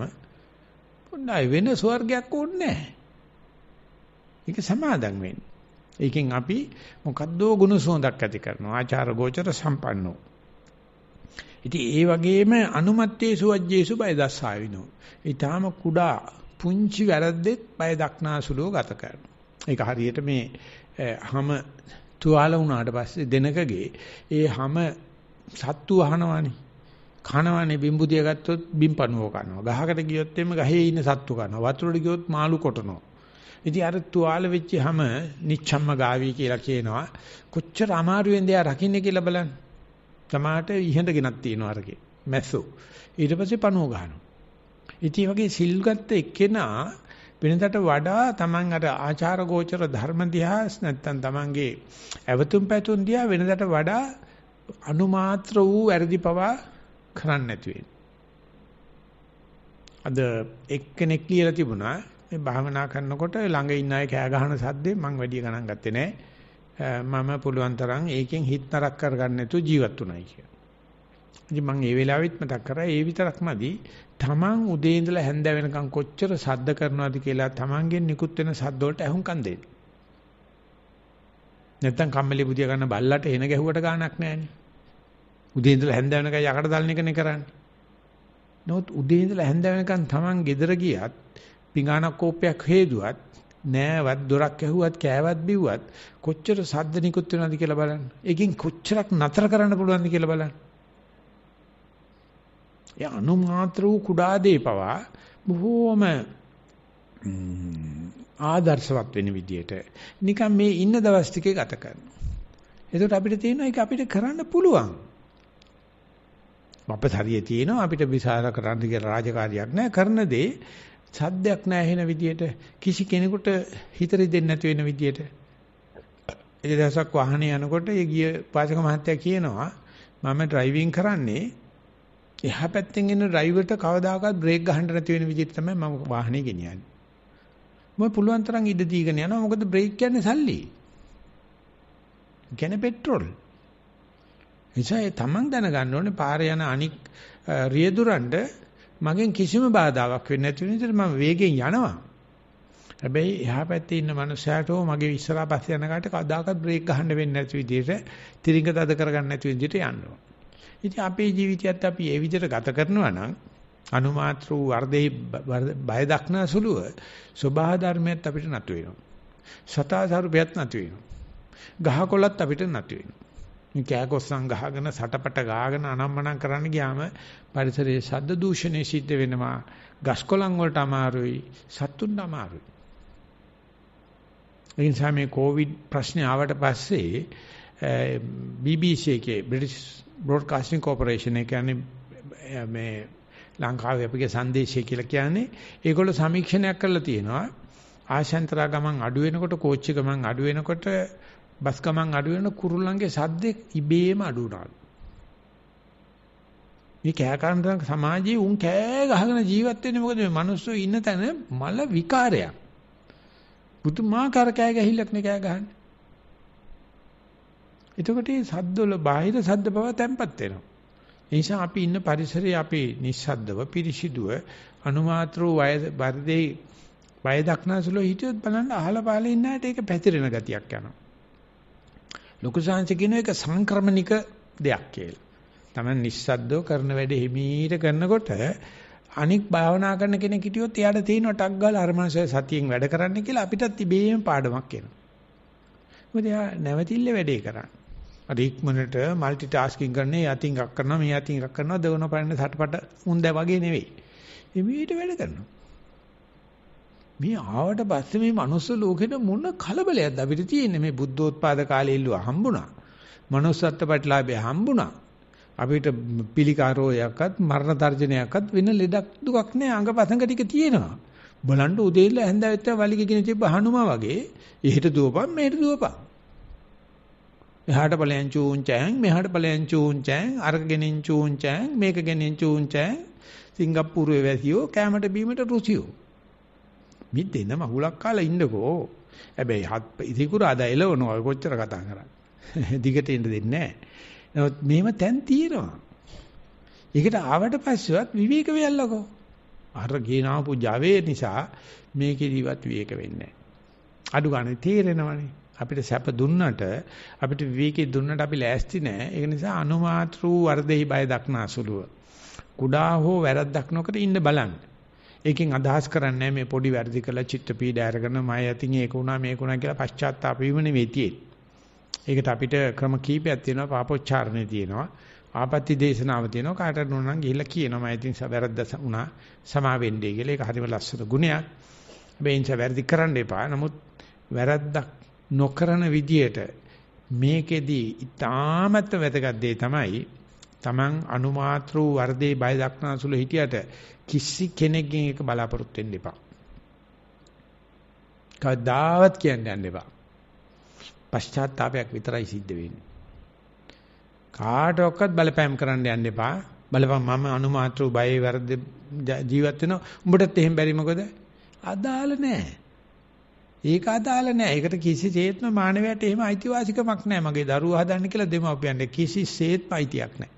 පොඩ්ඩයි වෙන ස්වර්ගයක් ඕනේ නැහැ. ඒක සමාදම් වෙන්න. ඒකෙන් අපි මොකද්දෝ ගුණ සුවඳක් ඇති කරනවා. ආචාර ගෝචර සම්පන්නෝ. ඉතින් ඒ වගේම අනුමත්තේ සුවජ්ජේසු බය දස්සාවිනෝ. ඊටාම කුඩා පුංචි වැරද්දෙත් බය දක්නාසුලෝ ගත කරනවා. ඒක හරියට මේ හැම තුවාල වුණාට පස්සේ දෙනකගේ ඒ හැම සත්තු වහනවානේ. කනවානේ බිම්බුදිය ගත්තොත් බිම්පණුව කනවා. ගහකට ගියොත් එimhe ගහේ ඉන්න සත්තු කනවා. වතුරට ගියොත් මාළු කොටනවා. ඉතින් අර තුවාල වෙච්ච හැම නිච්ඡම්ම ගාවී කියලා කියනවා. කොච්චර අමාරුවෙන්ද යා රකින්නේ කියලා බලන්න. තමාට ඉහෙඳගෙනක් තියෙනවා අරගේ. මැස්සෝ. ඊට පස්සේ පණුව ගහනවා. ඉතින් වගේ සිල් ගත්ත එක්කෙනා වෙනදට වඩා Taman අර ආචාර ගෝචර ධර්ම දිහා නැත්නම් Tamanගේ ඇවතුම් පැතුම් දිහා වෙනදට වඩා අනුමාත්‍ර වූ වැඩි පවා කරන්න නැති අද එක්කෙනෙක් කියලා තිබුණා මේ භාවනා කරනකොට ළඟ ඉන්න අය කෑ ගහන සද්දේ මම වැඩි ගණන් ගත්තේ නැහැ. මම පුළුවන් තරම් ඒකෙන් හිත නරක කරගන්න නැතුව ජීවත් වුණායි කියලා. ඉතින් මම ඒ වෙලාවෙත් මතක් කරා ඒ විතරක්මදි තමන් උදේ ඉඳලා හැන්ද වෙනකන් කොච්චර සද්ද කරනවද කියලා තමන්ගෙන් නිකුත් වෙන සද්ද වලට ඇහුම්කන් දෙන්න. නැත්තම් කම්මැලි බුදිය ගන්න බල්ලට එන ගැහුවට ගාණක් නැහැනේ. උදේ ඉඳලා හැන්ද වෙනකන් යකඩ දල්න එකනේ කරන්නේ. නමුත් උදේ ඉඳලා හැන්ද වෙනකන් තමන් ගෙදර ගියත් පිඟානක් කෝපයක් හේදුවත් නෑවත් දොරක් ඇහුවත් කෑවත් බිව්වත් කොච්චර සද්ද නිකුත් වෙනවද කියලා බලන්න. ඒකෙන් කොච්චරක් නතර කරන්න පුළුවන්ද කියලා බලන්න. ඒ අනුමාත්‍ර වූ කුඩා දේ පවා බොහෝම ආදර්ශවත් වෙන විදියට නිකන් මේ ඉන්න දවස් ටිකේ ගත කරනවා. එතකොට අපිට තියෙනවා ඒක අපිට කරන්න පුළුවන්. මපතරියේ තියෙනවා අපිට විසාර කරන්න කියලා රාජකාරියක් නැහැ කරන දේ සද්දයක් නැහැ වෙන විදියට කිසි කෙනෙකුට හිතරි දෙන්නේ නැති වෙන විදියට ඒ දවසක් වාහනේ යනකොට ඒ ගිය පාසක මහත්තයා කියනවා මම ඩ්‍රයිවිං කරන්නේ එහා පැත්තෙන් එන ඩ්‍රයිවර්ට කවදාකවත් බ්‍රේක් ගහන්න නැති වෙන විදිහට තමයි මම වාහනේ ගෙනියන්නේ. මම පුළුවන් තරම් ඉඩ දීගෙන යනවා. මොකද බ්‍රේක් කියන්නේ සල්ලි. කියන්නේ පෙට්‍රල්. එනිසා තමන් දැනගන්න ඕනේ පාරේ යන අනික් රියදුරන්ට මගෙන් කිසිම බාධාවක් වෙන්නේ නැති වෙන විදිහට මම වේගෙන් යනවා. හැබැයි එහා පැත්තේ ඉන්න මනුස්සයාට මගේ ඉස්සරහා පස්සේ යන කාට කවදාකවත් බ්‍රේක් ගහන්න වෙන්නේ නැති විදිහට තිරිඟ තද කරගන්න නැති විදිහට යන්න ඕනේ. ඉතින් අපේ ජීවිතයත් අපි ඒ විදිහට ගත කරනවා නම් අනුමාත්‍ර වූ වර්ධේ බය දක්නා සුළුව සබහා ධර්මයත් අපිට නැතු වෙනවා. සතාසරුපයත් නැතු වෙනවා. ගහකොළත් අපිට නැතු වෙනවා. මේ කෑකොස්සන් ගහගෙන සටපට ගාගෙන අනම්මනම් කරන්න ගියාම පරිසරයේ ශබ්ද දූෂණය සිද්ධ වෙනවා. ගස්කොළන් වලට අමාරුයි, සත්තුන්ට අමාරුයි. ඒ නිසා මේ කොවිඩ් ප්‍රශ්නේ ආවට පස්සේ BBC එකේ බ්‍රිටිෂ් බ්‍රෝඩ්කාස්ටිං කෝපරේෂන් ඒ කියන්නේ මේ ලංකාවේ අපගේ සංදේශය කියලා කියන්නේ ඒගොල්ලෝ සමීක්ෂණයක් කරලා තියෙනවා ආශාන්තරා ගමන් අඩු වෙනකොට කෝච්චි ගමන් අඩු වෙනකොට බස් ගමන් අඩු වෙන කුරුල්ලන්ගේ සද්දෙ ඉබේම අඩු වුණාලු. මේ කෑකරන සමාජයේ උන් කෑ ගහගෙන ජීවත් වෙන්නේ මොකද මේ මිනිස්සු ඉන්න තැන මල විකාරයක්. පුදුමාකාර කෑ ගැහිල්ලක් නේ කෑ ගහන්නේ. එතකොට මේ සද්දවල බාහිර සද්ද බව තැම්පත් වෙනවා. ඒ නිසා අපි ඉන්න පරිසරය අපි නිස්සද්දව පිරිසිදුව අනුමාත්‍රෝ වය වර්ධේ වය දක්නාසුලෝ හිටියොත් බලන්න අහල පහල ඉන්න ඇට ඒක පැතිරෙන ගතියක් යනවා. ලොකු සංස කියන එක සංක්‍රමණික දෙයක් කියලා. Taman නිස්සද්දව කරන වැඩේ හිමීට කරනකොට අනික් භාවනා කරන කෙනෙක් හිටියොත් එයාට තියෙනවා ටක් ගාලා අර මනුස්සය සතියෙන් වැඩ කරන්න කියලා අපිටත් ඉබේම පාඩමක් එනවා. මොකද එයා නැවතිල්ල වැඩේ කරන්නේ. අර ඉක්මනට মালටි ටාස්කින් කරන්නේ යතින් එකක් කරනවා මේ යතින් එකක් කරනවා දවන පරණ සටපට හුන්දා වගේ නෙවෙයි. එමෙහිට වැඩ කරනවා. මේ ආවට පස්සේ මේ මනුස්ස ලෝකෙට මොන කලබලයක්ද අපිට තියෙන්නේ මේ බුද්ධෝත්පාද කාලේ ඉල්ලුවා හම්බුණා. manussත්ත්ව ප්‍රතිලාභය හම්බුණා. අපිට පිළිකාරෝයක්වත් මරණ තර්ජනයක්වත් වෙන ලෙඩක් දුකක් නෑ අඟපසඟ ටික තියෙනවා. බලන්න උදේල හැන්දෑවෙත් වලිගෙ කියන තිබ්බ හනුමා වගේ එහෙට දුවපන් මෙහෙට දුවපන්. එහාට බලයන් චූංචෑන් මෙහාට බලයන් චූංචෑන් අරක ගෙනින් චූංචෑන් මේක ගෙනින් චූංචෑන් සිංගප්පූරුවේ වැසියෝ කැමට බීමට රුසියෝ මේ දෙන්නම අහුලක් කාලා ඉන්නකෝ හැබැයි හත් ඉතිකුරාදා එලවනවා කොච්චර කතා කරන්නේ දිගට ඉන්න දෙන්නේ නැහැ නමුත් මෙහෙම තැන් තියෙනවා ඒකට ආවට පස්සෙවත් විවේක වෙයල්ලකෝ අර ගේනාපු Java නිසා මේකේදීවත් විවේක වෙන්නේ නැහැ අඩු ගන්න තේරෙනවනේ අපිට සැප දුන්නට අපිට විවේකී දුන්නට අපි ලෑස්ති නෑ. ඒක නිසා අනුමාත්‍ර වූ වර්ධෙහි බය දක්නාසුලුව. කුඩා හෝ වැරද්දක් නොකර ඉන්න බලන්න. ඒකෙන් අදහස් කරන්නේ මේ පොඩි වැරදි කළා චිත්ත පීඩ අරගෙන මම ඇතින් ඒක වුණා මේක වුණා කියලා පශ්චාත්තාප වීම නෙවෙයි තියෙන්නේ. ඒකට අපිට ක්‍රම කීපයක් තියෙනවා පාපොච්චාරණේ තියෙනවා. ආපත්‍ති දේශනාව තියෙනවා කාටද නෝනම් ගිහිල්ලා කියනවා මම ඉතින් වැරද්ද වුණා සමා වෙන්නේ කියලා ඒක හරිම ලස්සන ගුණයක්. හැබැයි ඉන්ස වැරදි කරන්න එපා. නමුත් වැරද්දක් නොකරන විදියට මේකෙදි ඉතාමත් වැදගත් දේ තමයි Taman අනුමාත්‍ර වූ වර්ධේ බය දක්නාසුළු හිටියට කිසි කෙනෙක්ගෙන් ඒක බලාපොරොත්තු වෙන්න එපා. කවදාවත් කියන්න යන්න එපා. පශ්චාත්තාවයක් විතරයි සිද්ධ වෙන්නේ. කාට ඔක්කත් බලපෑම් කරන්න යන්න එපා. බලපන් මම අනුමාත්‍ර වූ බයේ වර්ධ ජීවත් වෙනවා. උඹටත් එහෙම බැරි මොකද? අදාළ නැහැ. ඒක අදාළ නැහැ. ඒකට කිසිසේත්ම මානවයට එහෙම අයිතිවාසිකමක් නැහැ. මගේ දරුවා හදන්න කියලා දෙමව්පියන්ට කිසිසේත්ම අයිතියක් නැහැ.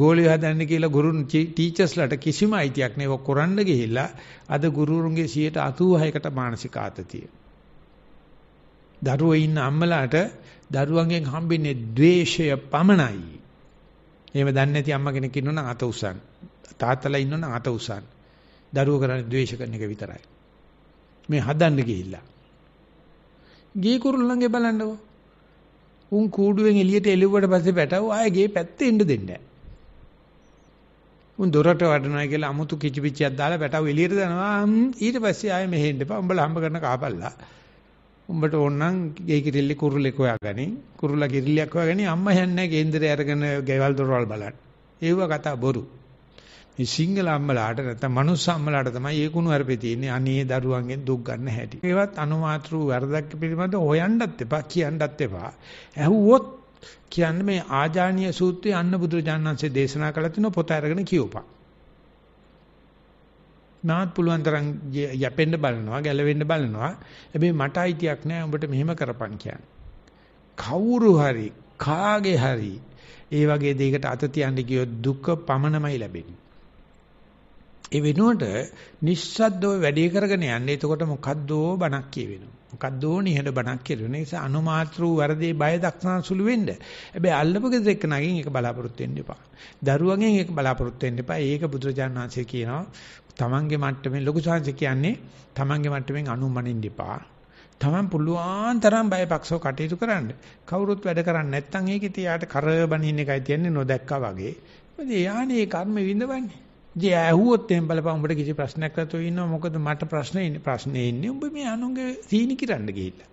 ගෝලිය හදන්න කියලා ගුරුන් ටීචර්ස්ලාට කිසිම අයිතියක් නැහැ. ඒක කරන්න ගිහිල්ලා අද ගුරුරුන්ගේ 86කට මානසික ආතතිය. දරුවෝ ඉන්න අම්මලාට දරුවන්ගෙන් හම්බෙන්නේ ද්වේෂය පමණයි. එහෙම දන්නේ නැති අම්ම කෙනෙක් ඉන්නවනම් අත උසන්. තාත්තලා ඉන්නවනම් අත උසන්. දරුවෝ කරන්නේ ද්වේෂ කරන එක විතරයි. මේ හදන්න ගිහිල්ලා. ගේ කුරුල්ලන්ගේ බලන්නකෝ. උන් කූඩුවෙන් එළියට එළුවට පස්සේ පැටව ආයේ ගේ පැත්තේ ඉන්න දෙන්නේ උන් දොරට වඩනවා කියලා අමුතු කිචිපිචියක් දාලා පැටව එළියට දානවා. ඊට පස්සේ ආයේ මෙහෙ ඉන්න එපා. උඹලා හම්බ කරන කාපල්ලා. උඹට ඕනනම් ගේ කිරිල්ලේ කුරුල්ලෙක් හොයාගනි. කුරුල්ලා කිරිල්ලක් හොයාගනි. අම්මා යන්නේ කේන්දරේ අරගෙන ගෙවල් දොරවල් බලන්න. ඒව කතා බොරු. මේ සිංහල අම්මලාට නැත්නම් මනුස්ස අම්මලාට තමයි ඒ කුණු අරපේ තියෙන්නේ අනේ දරුවන්ගෙන් දුක් ගන්න හැටි. ඒවත් අනුමාත්‍රු වරදක් පිළිබඳ හොයන්නත් එපා කියන්නත් එපා. ඇහුවොත් කියන්නේ මේ ආජානීය සූත්‍රයේ අන්න බුදුරජාණන්සේ දේශනා කළ තින පොත අරගෙන කියෝපා. නාත් පුළුවන් තරම් යැපෙන්න බලනවා ගැලවෙන්න බලනවා. හැබැයි මට අයිතියක් නැහැ උඹට මෙහෙම කරපන් කියන්නේ. කවුරු හරි කාගේ හරි ඒ වගේ දෙයකට අත තියන්න ගියොත් දුක පමණමයි ලැබෙන්නේ. ඒ වෙනුවට නිස්සද්දව වැඩි කරගෙන යන්නේ එතකොට මොකද්දෝ බණක් කියවෙනවා. මොකද්දෝ නිහඬ බණක් කියවෙන නිසා අනුමාත්‍රු වරදේ බය දක්ෂනා සුළු වෙන්න. හැබැයි අල්ලපු ගෙදර එක්කනකින් ඒක බලාපොරොත්තු වෙන්න එපා. දරුවගෙන් ඒක බලාපොරොත්තු වෙන්න එපා. ඒක බුදුරජාණන් වහන්සේ කියනවා. තමන්ගේ මට්ටමේ ලොකු සංසි කියන්නේ තමන්ගේ මට්ටමෙන් අනුමනින්න එපා. තමන් පුළුවන් තරම් බයපක්ෂව කටයුතු කරන්න. කවුරුත් වැඩ කරන්නේ නැත්නම් ඒකේ තියාට කරබනින්න එකයි තියන්නේ නොදැක්කා වගේ. මොකද යානේ කර්ම විඳවන්නේ. ඉතින් ඇහුවොත් එහෙම බලපන් උඹට කිසි ප්‍රශ්නයක් නැතුව ඉන්නවා මොකද මට ප්‍රශ්න ඉන්නේ ප්‍රශ්නේ ඉන්නේ උඹ මේ අනුන්ගේ සීනි කිරන්න ගිහිල්ලා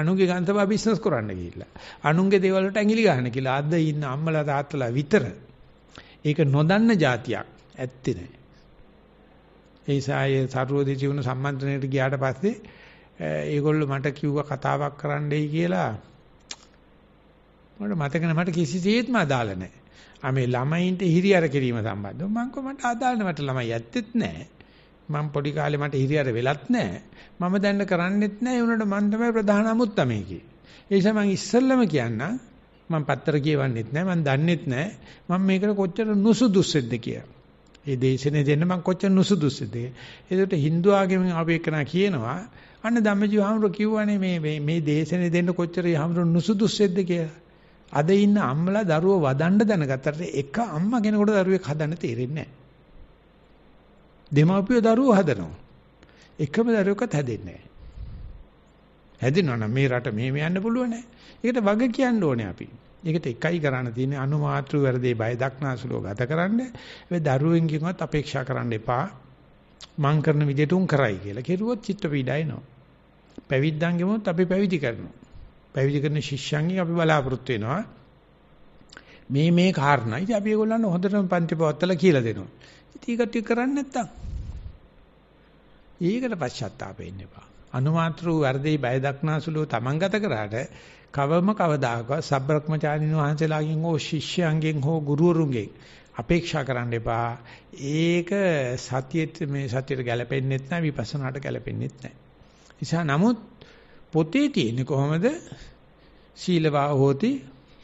අනුන්ගේ ගන්තබා බිස්නස් කරන්න ගිහිල්ලා අනුන්ගේ දේවල් වලට ඇඟිලි ගන්න කියලා අද ඉන්න අම්මලා තාත්තලා විතර ඒක නොදන්න જાතියක් ඇත්තේ නැහැ ඒ සායේ සරුවදී ජීවන සම්මන්ත්‍රණයට ගියාට පස්සේ ඒගොල්ලෝ මට කිව්ව කතාවක් කරන්නයි කියලා මට මතක නැහැ මට කිසිසේත්ම අදාළ නැහැ මේ ළමයින්ට හිරියර කිරීම සම්බන්ධව මම කොහොමද අදාළ මට ළමයි ඇත්තෙත් නැහැ. මම පොඩි කාලේ මට හිරියර වෙලත් නැහැ. මම දැන් කරන්නෙත් නැහැ. ඒ උනට මම තමයි ප්‍රධාන අමුත්ත මේකේ. ඒ නිසා මම ඉස්සෙල්ලම කියන්නම් මම පත්‍ර කියවන්නෙත් නැහැ. මම දන්නෙත් නැහැ. මම මේකට කොච්චර නුසුදුසුද කියලා. ඒ දේශනේ දෙන්න මම කොච්චර නුසුදුසුද. ඒකට Hindu ආගමෙන් ආවේකනා කියනවා අන්න ධම්මජීව හාමුදුරුවෝ කිව්වනේ මේ මේ මේ දේශනේ දෙන්න කොච්චර හාමුදුරුවෝ නුසුදුසුද කියලා. අද ඉන්න අම්මලා දරුවෝ වදන්න දැනගත්තට එක අම්මා කෙනෙකුට දරුවෙක් හදන්න තේරෙන්නේ නැහැ. දෙමාපියෝ දරුවෝ හදනවා. එකම දරුවෙක්වත් හැදෙන්නේ නැහැ. හැදෙනවා නම් මේ රට මෙහෙම යන්න පුළුවන් නෑ. ඒකට වග කියන්න ඕනේ අපි. ඒකට එකයි කරන්න තියෙන්නේ අනුමාත්‍රු වැඩේ බය දක්නාසුලෝ ගතකරන්න. මේ දරුවෙන් කිව්වත් අපේක්ෂා කරන්න එපා. මං කරන විදිහට උන් කරයි කියලා. කෙරුවොත් චිත්ත පීඩා එනවා. පැවිද්දන්ගෙමුත් අපි පැවිදි කරනවා. පැවිදි කරන ශිෂ්‍යයන්ගෙන් අපි බලාපොරොත්තු වෙනවා මේ මේ කාරණා. ඉතින් අපි ඒගොල්ලන්ට හොඳටම පන්ති පවත්තලා කියලා දෙනවා. ඉතින් ඒකට කරන්නේ නැත්තම් ඒකට පශ්චාත්තාප වෙන්න එපා. අනුමාත්‍ර වූ වර්ධේ බය දක්නාසුලෝ තමන් ගත කරාට කවම කවදාකවත් සබ්‍රක්‍මචාරින් වහන්සේලාගෙන් හෝ ශිෂ්‍යයන්ගෙන් හෝ ගුරුවරුන්ගෙන් අපේක්ෂා කරන්න එපා. ඒක සතියේ මේ සතියට ගැලපෙන්නේ නැත්නම් විපස්සනාට ගැලපෙන්නේ නැහැ. නිසා නමුත් පොතේ තියෙන්නේ කොහොමද? සීලවා හෝති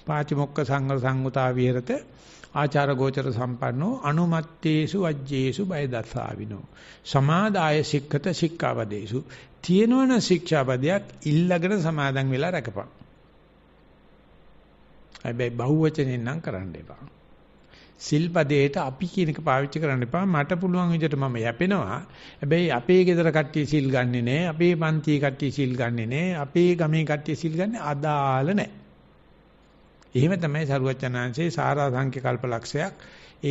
පාතිමොක්ක සංඝ සංගතා විහෙරත ආචාර ගෝචර සම්පන්නෝ අනුමත්තේසු වජ්ජේසු බය දස්සාවිනෝ සමාදාය සික්කත සික්ඛාපදේසු තියෙනවන ශික්ෂාපදයක් ඉල්ලගෙන සමාදන් වෙලා රැකපන් හැබැයි බහුවචනෙන් නම් කරන්න එපා සිල්පදේට අපි කියන එක පාවිච්චි කරන්න එපා. මට පුළුවන් විදිහට මම යැපෙනවා. හැබැයි අපේ ගෙදර කට්ටිය සිල් ගන්නෙ නෑ. අපේ පන්තියේ කට්ටිය සිල් ගන්නෙ නෑ. අපේ ගමේ කට්ටිය සිල් ගන්නෙ අදාළ නෑ. එහෙම තමයි සරුවචනාංශේ සාරා සංඛ්‍ය කල්පලක්ෂයක්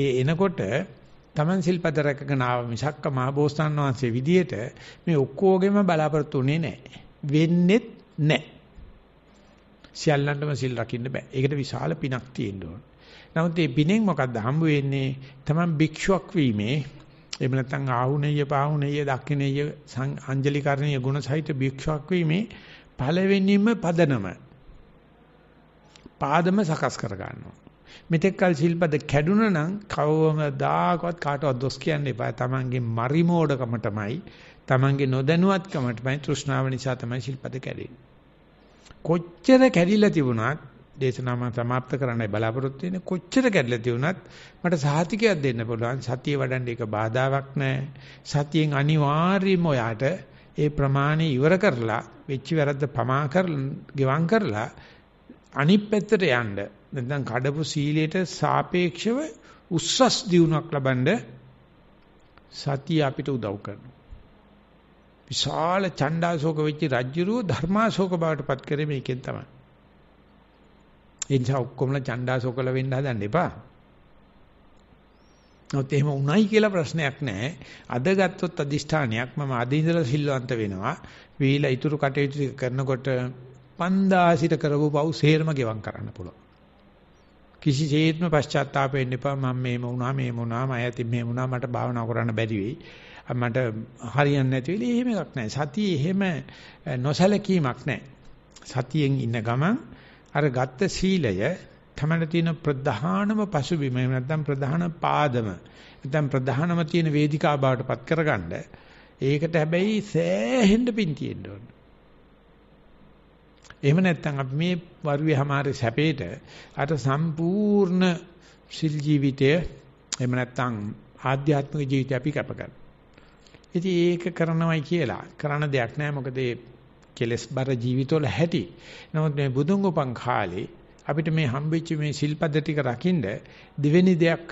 ඒ එනකොට Taman සිල්පද රැකගෙන ආව මිසක්ක මහබෝසතාන් වහන්සේ විදියට මේ ඔක්කොගෙම බලාපොරොත්තු වෙන්නේ නැහැ. වෙන්නේත් නැහැ. සියල්ලන්ටම සිල් රකින්න බෑ. ඒකට විශාල පිනක් තියෙන්න ඕන. නමුත් මේ බිනෙන් මොකද්ද හම්බ වෙන්නේ? තමන් භික්ෂුවක් වීමේ එහෙම නැත්නම් ආහුණේය පාහුණේය දක්ෂිනේය අංජලිකරණීය ගුණ සහිත භික්ෂුවක් වීමේ පළවෙනිම පදනම පාදම සකස් කර ගන්නවා. මෙතෙක් කල ශිල්පද කැඩුනා නම් කවමදාකවත් කාටවත් දොස් කියන්න එපා. තමන්ගේ මරි මෝඩකම තමයි, තමන්ගේ නොදැනුවත්කම තමයි තෘෂ්ණාව නිසා තමයි ශිල්පද කැඩෙන්නේ. කොච්චර කැඩිලා තිබුණත් දේශනාව සමාප්ත කරන්නයි බලාපොරොත්තු වෙන්නේ කොච්චර කැඩලා තියුණත් මට සාතිකයක් දෙන්න පුළුවන් සතිය වඩන්න එක බාධාවක් නැහැ සතියෙන් අනිවාර්යයෙන්ම ඔයාට ඒ ප්‍රමාණය ඉවර කරලා වෙච්ච වැරද්ද පමා ගෙවම් කරලා අනිත් පැත්තට යන්න නැත්නම් කඩපු සීලයට සාපේක්ෂව උස්සස් දියුණුවක් ලබන්න සතිය අපිට උදව් කරනවා විශාල චණ්ඩාශෝක වෙච්ච රජ්ජුරුව ධර්මාශෝක බවට පත් කරේ මේකෙන් තමයි ඒ නිසා ඔක්කොමලා චණ්ඩාසෝකල වෙන්න හදන්න එපා. නමුත් එහෙම උණයි කියලා ප්‍රශ්නයක් නැහැ. අද ගත්තොත් අදිෂ්ඨානයක් මම අද ඉඳලා සිල්වන්ත වෙනවා. වීලා ඉතුරු කටයුතු කරනකොට 5000 සිට කරපු පව් සේරම ගෙවම් කරන්න පුළුවන්. කිසිසේත්ම පශ්චාත්තාප වෙන්න එපා මම මේම වුණා මේම වුණා මම ඇති මේම වුණා මට භාවනා කරන්න බැරි වෙයි මට හරියන්නේ නැති වෙලී එහෙම එකක් නැහැ සතිය එහෙම නොසැලකීමක් නැහැ සතියෙන් ඉන්න ගමන් අර ගත්ත සීලය තමයි තියෙන ප්‍රධානම පසුබිම එහෙම නැත්නම් ප්‍රධාන පාදම නැත්නම් ප්‍රධානම තියෙන වේදිකාව බවට පත් කරගන්න ඒකට හැබැයි සෑහෙන්න පින් තියෙන්න ඕන. එහෙම නැත්නම් අපි මේ වරුවේ හැමාරේ සැපේට අර සම්පූර්ණ සිල් ජීවිතය එහෙම නැත්නම් ආධ්‍යාත්මික ජීවිතය අපි කැප කරනවා. ඉතින් ඒක කරනවයි කියලා කරන දෙයක් නෑ මොකද ඒ කෙලස් බර ජීවිතවල හැටි. නමුත් මේ බුදුන් උපන් කාලේ අපිට මේ හම්බෙච්ච මේ සිල්පද ටික රකින්න දෙවෙනි දෙයක්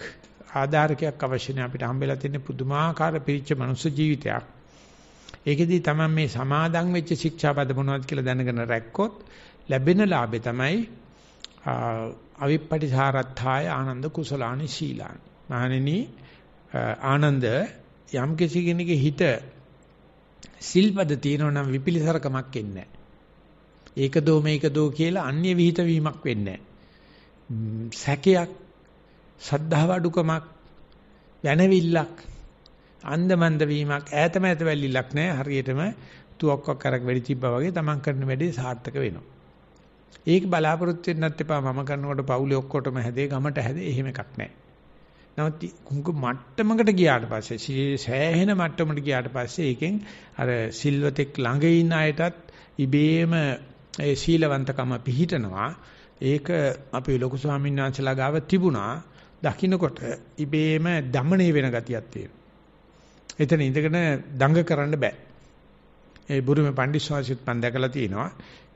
ආධාරකයක් අවශ්‍ය නැහැ අපිට හම්බෙලා තියෙන පුදුමාකාර පිරිච්ච මනුස්ස ජීවිතයක්. ඒකෙදි තමයි මේ සමාදන් වෙච්ච ශික්ෂාපද මොනවද කියලා දැනගෙන රැක්කොත් ලැබෙන ලාභේ තමයි අවිප්පටිසාරත්ථාය ආනන්ද කුසලානි සීලානි මහණෙනි ආනන්ද යම් කිසි කෙනෙකුගේ හිත සිල්පද තියෙනවා නම් විපිලිසරකමක් එන්නේ නැහැ. ඒක දෝ මේක දෝ කියලා අන්‍ය විಹಿತ වීමක් වෙන්නේ සැකයක්, සද්ධාව අඩුකමක්, යනවිල්ලක්, අන්දමන්ද වීමක්, ඈතම ඈත වැල්ලිලක් නැහැ. හරියටම තුවක්කක් කරක් වැඩි තිබ්බා වගේ තමන් කරන වැඩේ සාර්ථක වෙනවා. ඒක බලාපොරොත්තු වෙන්නත් එපා. මම කරනකොට පවුලේ ඔක්කොටම හැදේ, ගමට හැදේ, එහෙම එකක් නැහැ. නමුත් කුංගු මට්ටමකට ගියාට පස්සේ සෑහෙන මට්ටමකට ගියාට පස්සේ ඒකෙන් අර සිල්වතෙක් ළඟ ඉන්න අයටත් ඉබේම ඒ සීලවන්තකම පිහිටනවා. ඒක අපි ලොකු ස්වාමීන් වහන්සේලා ගාව තිබුණා. දකින්නකොට ඉබේම দমনය වෙන ගතියක් තියෙනවා. එතන ඉඳගෙන දඟ කරන්න බෑ. ඒ බුරුමේ පඬිස්සවාසියත් මම දැකලා තියෙනවා.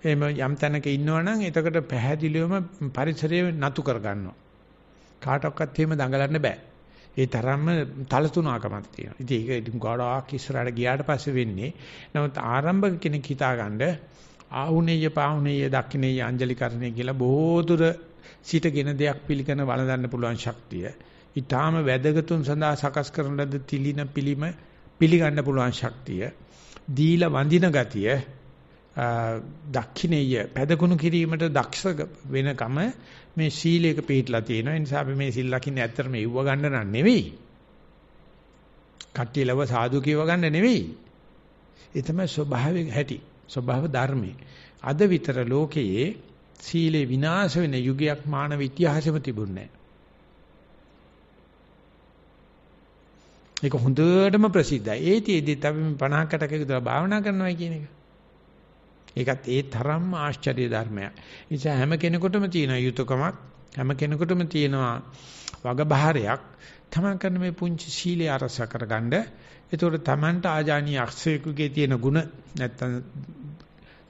එහෙම යම් තැනක ඉන්නවනම් එතකොට පැහැදිලිවම පරිසරය නතු කර ගන්නවා. කාටවත් එහෙම දඟලන්න බෑ. ඒ තරම්ම තලතුණකමක් තියෙනවා. ඉතින් ඒක ගොඩාක් ඉස්සරහට ගියාට පස්සේ වෙන්නේ. නමුත් ආරම්භක කෙනෙක් හිතාගන්න ආහුනේය පාහුනේය දක්ෂිනේය අංජලි කරණේ කියලා බොහෝ දුර සිටගෙන දෙයක් පිළිකන වළඳන්න පුළුවන් ශක්තිය. ඊටාම වැදගත්තුන් සඳහා සකස් කරන ලද තිලින පිළිම පිළිගන්න පුළුවන් ශක්තිය. දීලා වඳින ගතිය දක්ෂිනේය පැදකුණු කිරීමට දක්ෂ වෙනකම මේ සීලයක පිළිట్లా තියෙනවා. ඒ නිසා අපි මේ සිල් ලකින්න ඇත්තටම ඉව්ව ගන්න නන් නෙවෙයි. කට්ටිය ලව සාදු කියව ගන්න නෙවෙයි. ඒ තමයි ස්වභාවික හැටි. ස්වභාව ධර්මයේ. අද විතර ලෝකයේ සීලේ විනාශ වෙන යුගයක් මානව ඉතිහාසෙම තිබුණේ නැහැ. ඒක හොඳටම ප්‍රසිද්ධයි. ඒතිෙදිත් අපි 50කට කකේ විතර භාවනා කරනවා කියන එක. ඒකත් ඒ තරම්ම ආශ්චර්ය ධර්මයක්. නිසා හැම කෙනෙකුටම තියෙන යුතුයකමක් හැම කෙනෙකුටම තියෙනවා වගබහරයක් තමන් කරන මේ පුංචි සීලය අරස කරගන්න. ඒතකොට තමන්ට ආජානීය අක්ෂේකුගේ තියෙන ಗುಣ නැත්තම්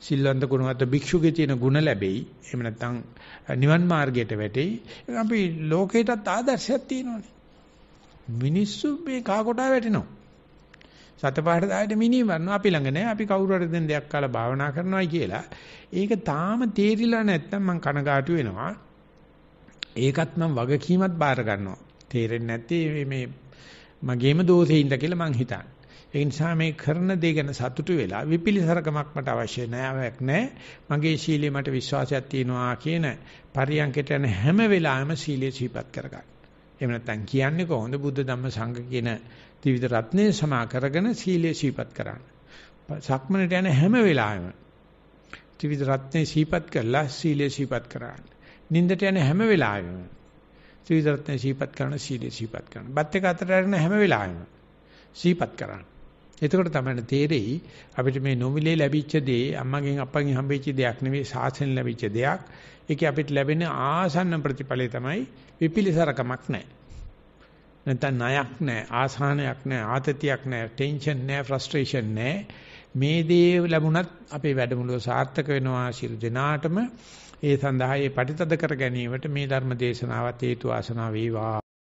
සිල්වන්ත ගුණවත් භික්ෂුගේ තියෙන ಗುಣ ලැබෙයි. එහෙම නැත්තම් නිවන් මාර්ගයට වැටෙයි. අපි ලෝකයටත් ආදර්ශයක් තියෙනවානේ. මිනිස්සු මේ කා කොටා වැටෙනවා. සතපහට 10ට මිනිහ මරනවා අපි ළඟ නැහැ අපි කවුරු හරි දෙන දෙයක් කාලා භාවනා කරනවායි කියලා ඒක තාම තේරිලා නැත්නම් මං කනගාටු වෙනවා ඒකත් මං වගකීමත් බාර ගන්නවා තේරෙන්නේ නැත්තේ මේ මගේම දෝෂේ ඉඳ කියලා මං හිතන්නේ ඒ නිසා මේ කරන දේ ගැන සතුටු වෙලා විපිලිසරකමක් මට අවශ්‍ය නැවක් නැහැ මගේ ශීලයේ මට විශ්වාසයක් තියෙනවා කියන පරියන්කට යන හැම වෙලාවෙම සීලය සිහිපත් කරගන්න එහෙම නැත්නම් කියන්නේ කොහොමද බුද්ධ ධම්ම සංඝ කියන ත්‍රිවිධ රත්නයේ සමා කරගෙන සීලය සීපත් කරන්න. සක්මනට යන හැම වෙලාවෙම ත්‍රිවිධ රත්නයේ සීපත් කරලා සීලය සීපත් කරන්න. නිින්දට යන හැම වෙලාවෙම ත්‍රිවිධ රත්නයේ සීපත් කරන සීලය සීපත් කරන. බත් එක අතට අරගෙන හැම වෙලාවෙම සීපත් කරන්න. එතකොට තමයි තේරෙයි අපිට මේ නොමිලේ ලැබිච්ච දේ අම්මගෙන් අප්පගෙන් හම්බෙච්ච දෙයක් නෙවෙයි සාසෙන් ලැබිච්ච දෙයක්. ඒකේ අපිට ලැබෙන ආසන්න ප්‍රතිඵලය තමයි විපිලිසරකමක් නැහැ. නැත්නම් ණයක් නැහැ, ආසානයක් නැහැ, ආතතියක් නැහැ, ටෙන්ෂන් නැහැ, ෆ්‍රස්ට්‍රේෂන් නැහැ. මේ දේ ලැබුණත් අපේ වැඩමුළුව සාර්ථක වෙනවා ශිරු දිනාටම ඒ සඳහා ඒ පරිතද කර ගැනීමට මේ ධර්ම දේශනාවත් හේතු ආසනාව වේවා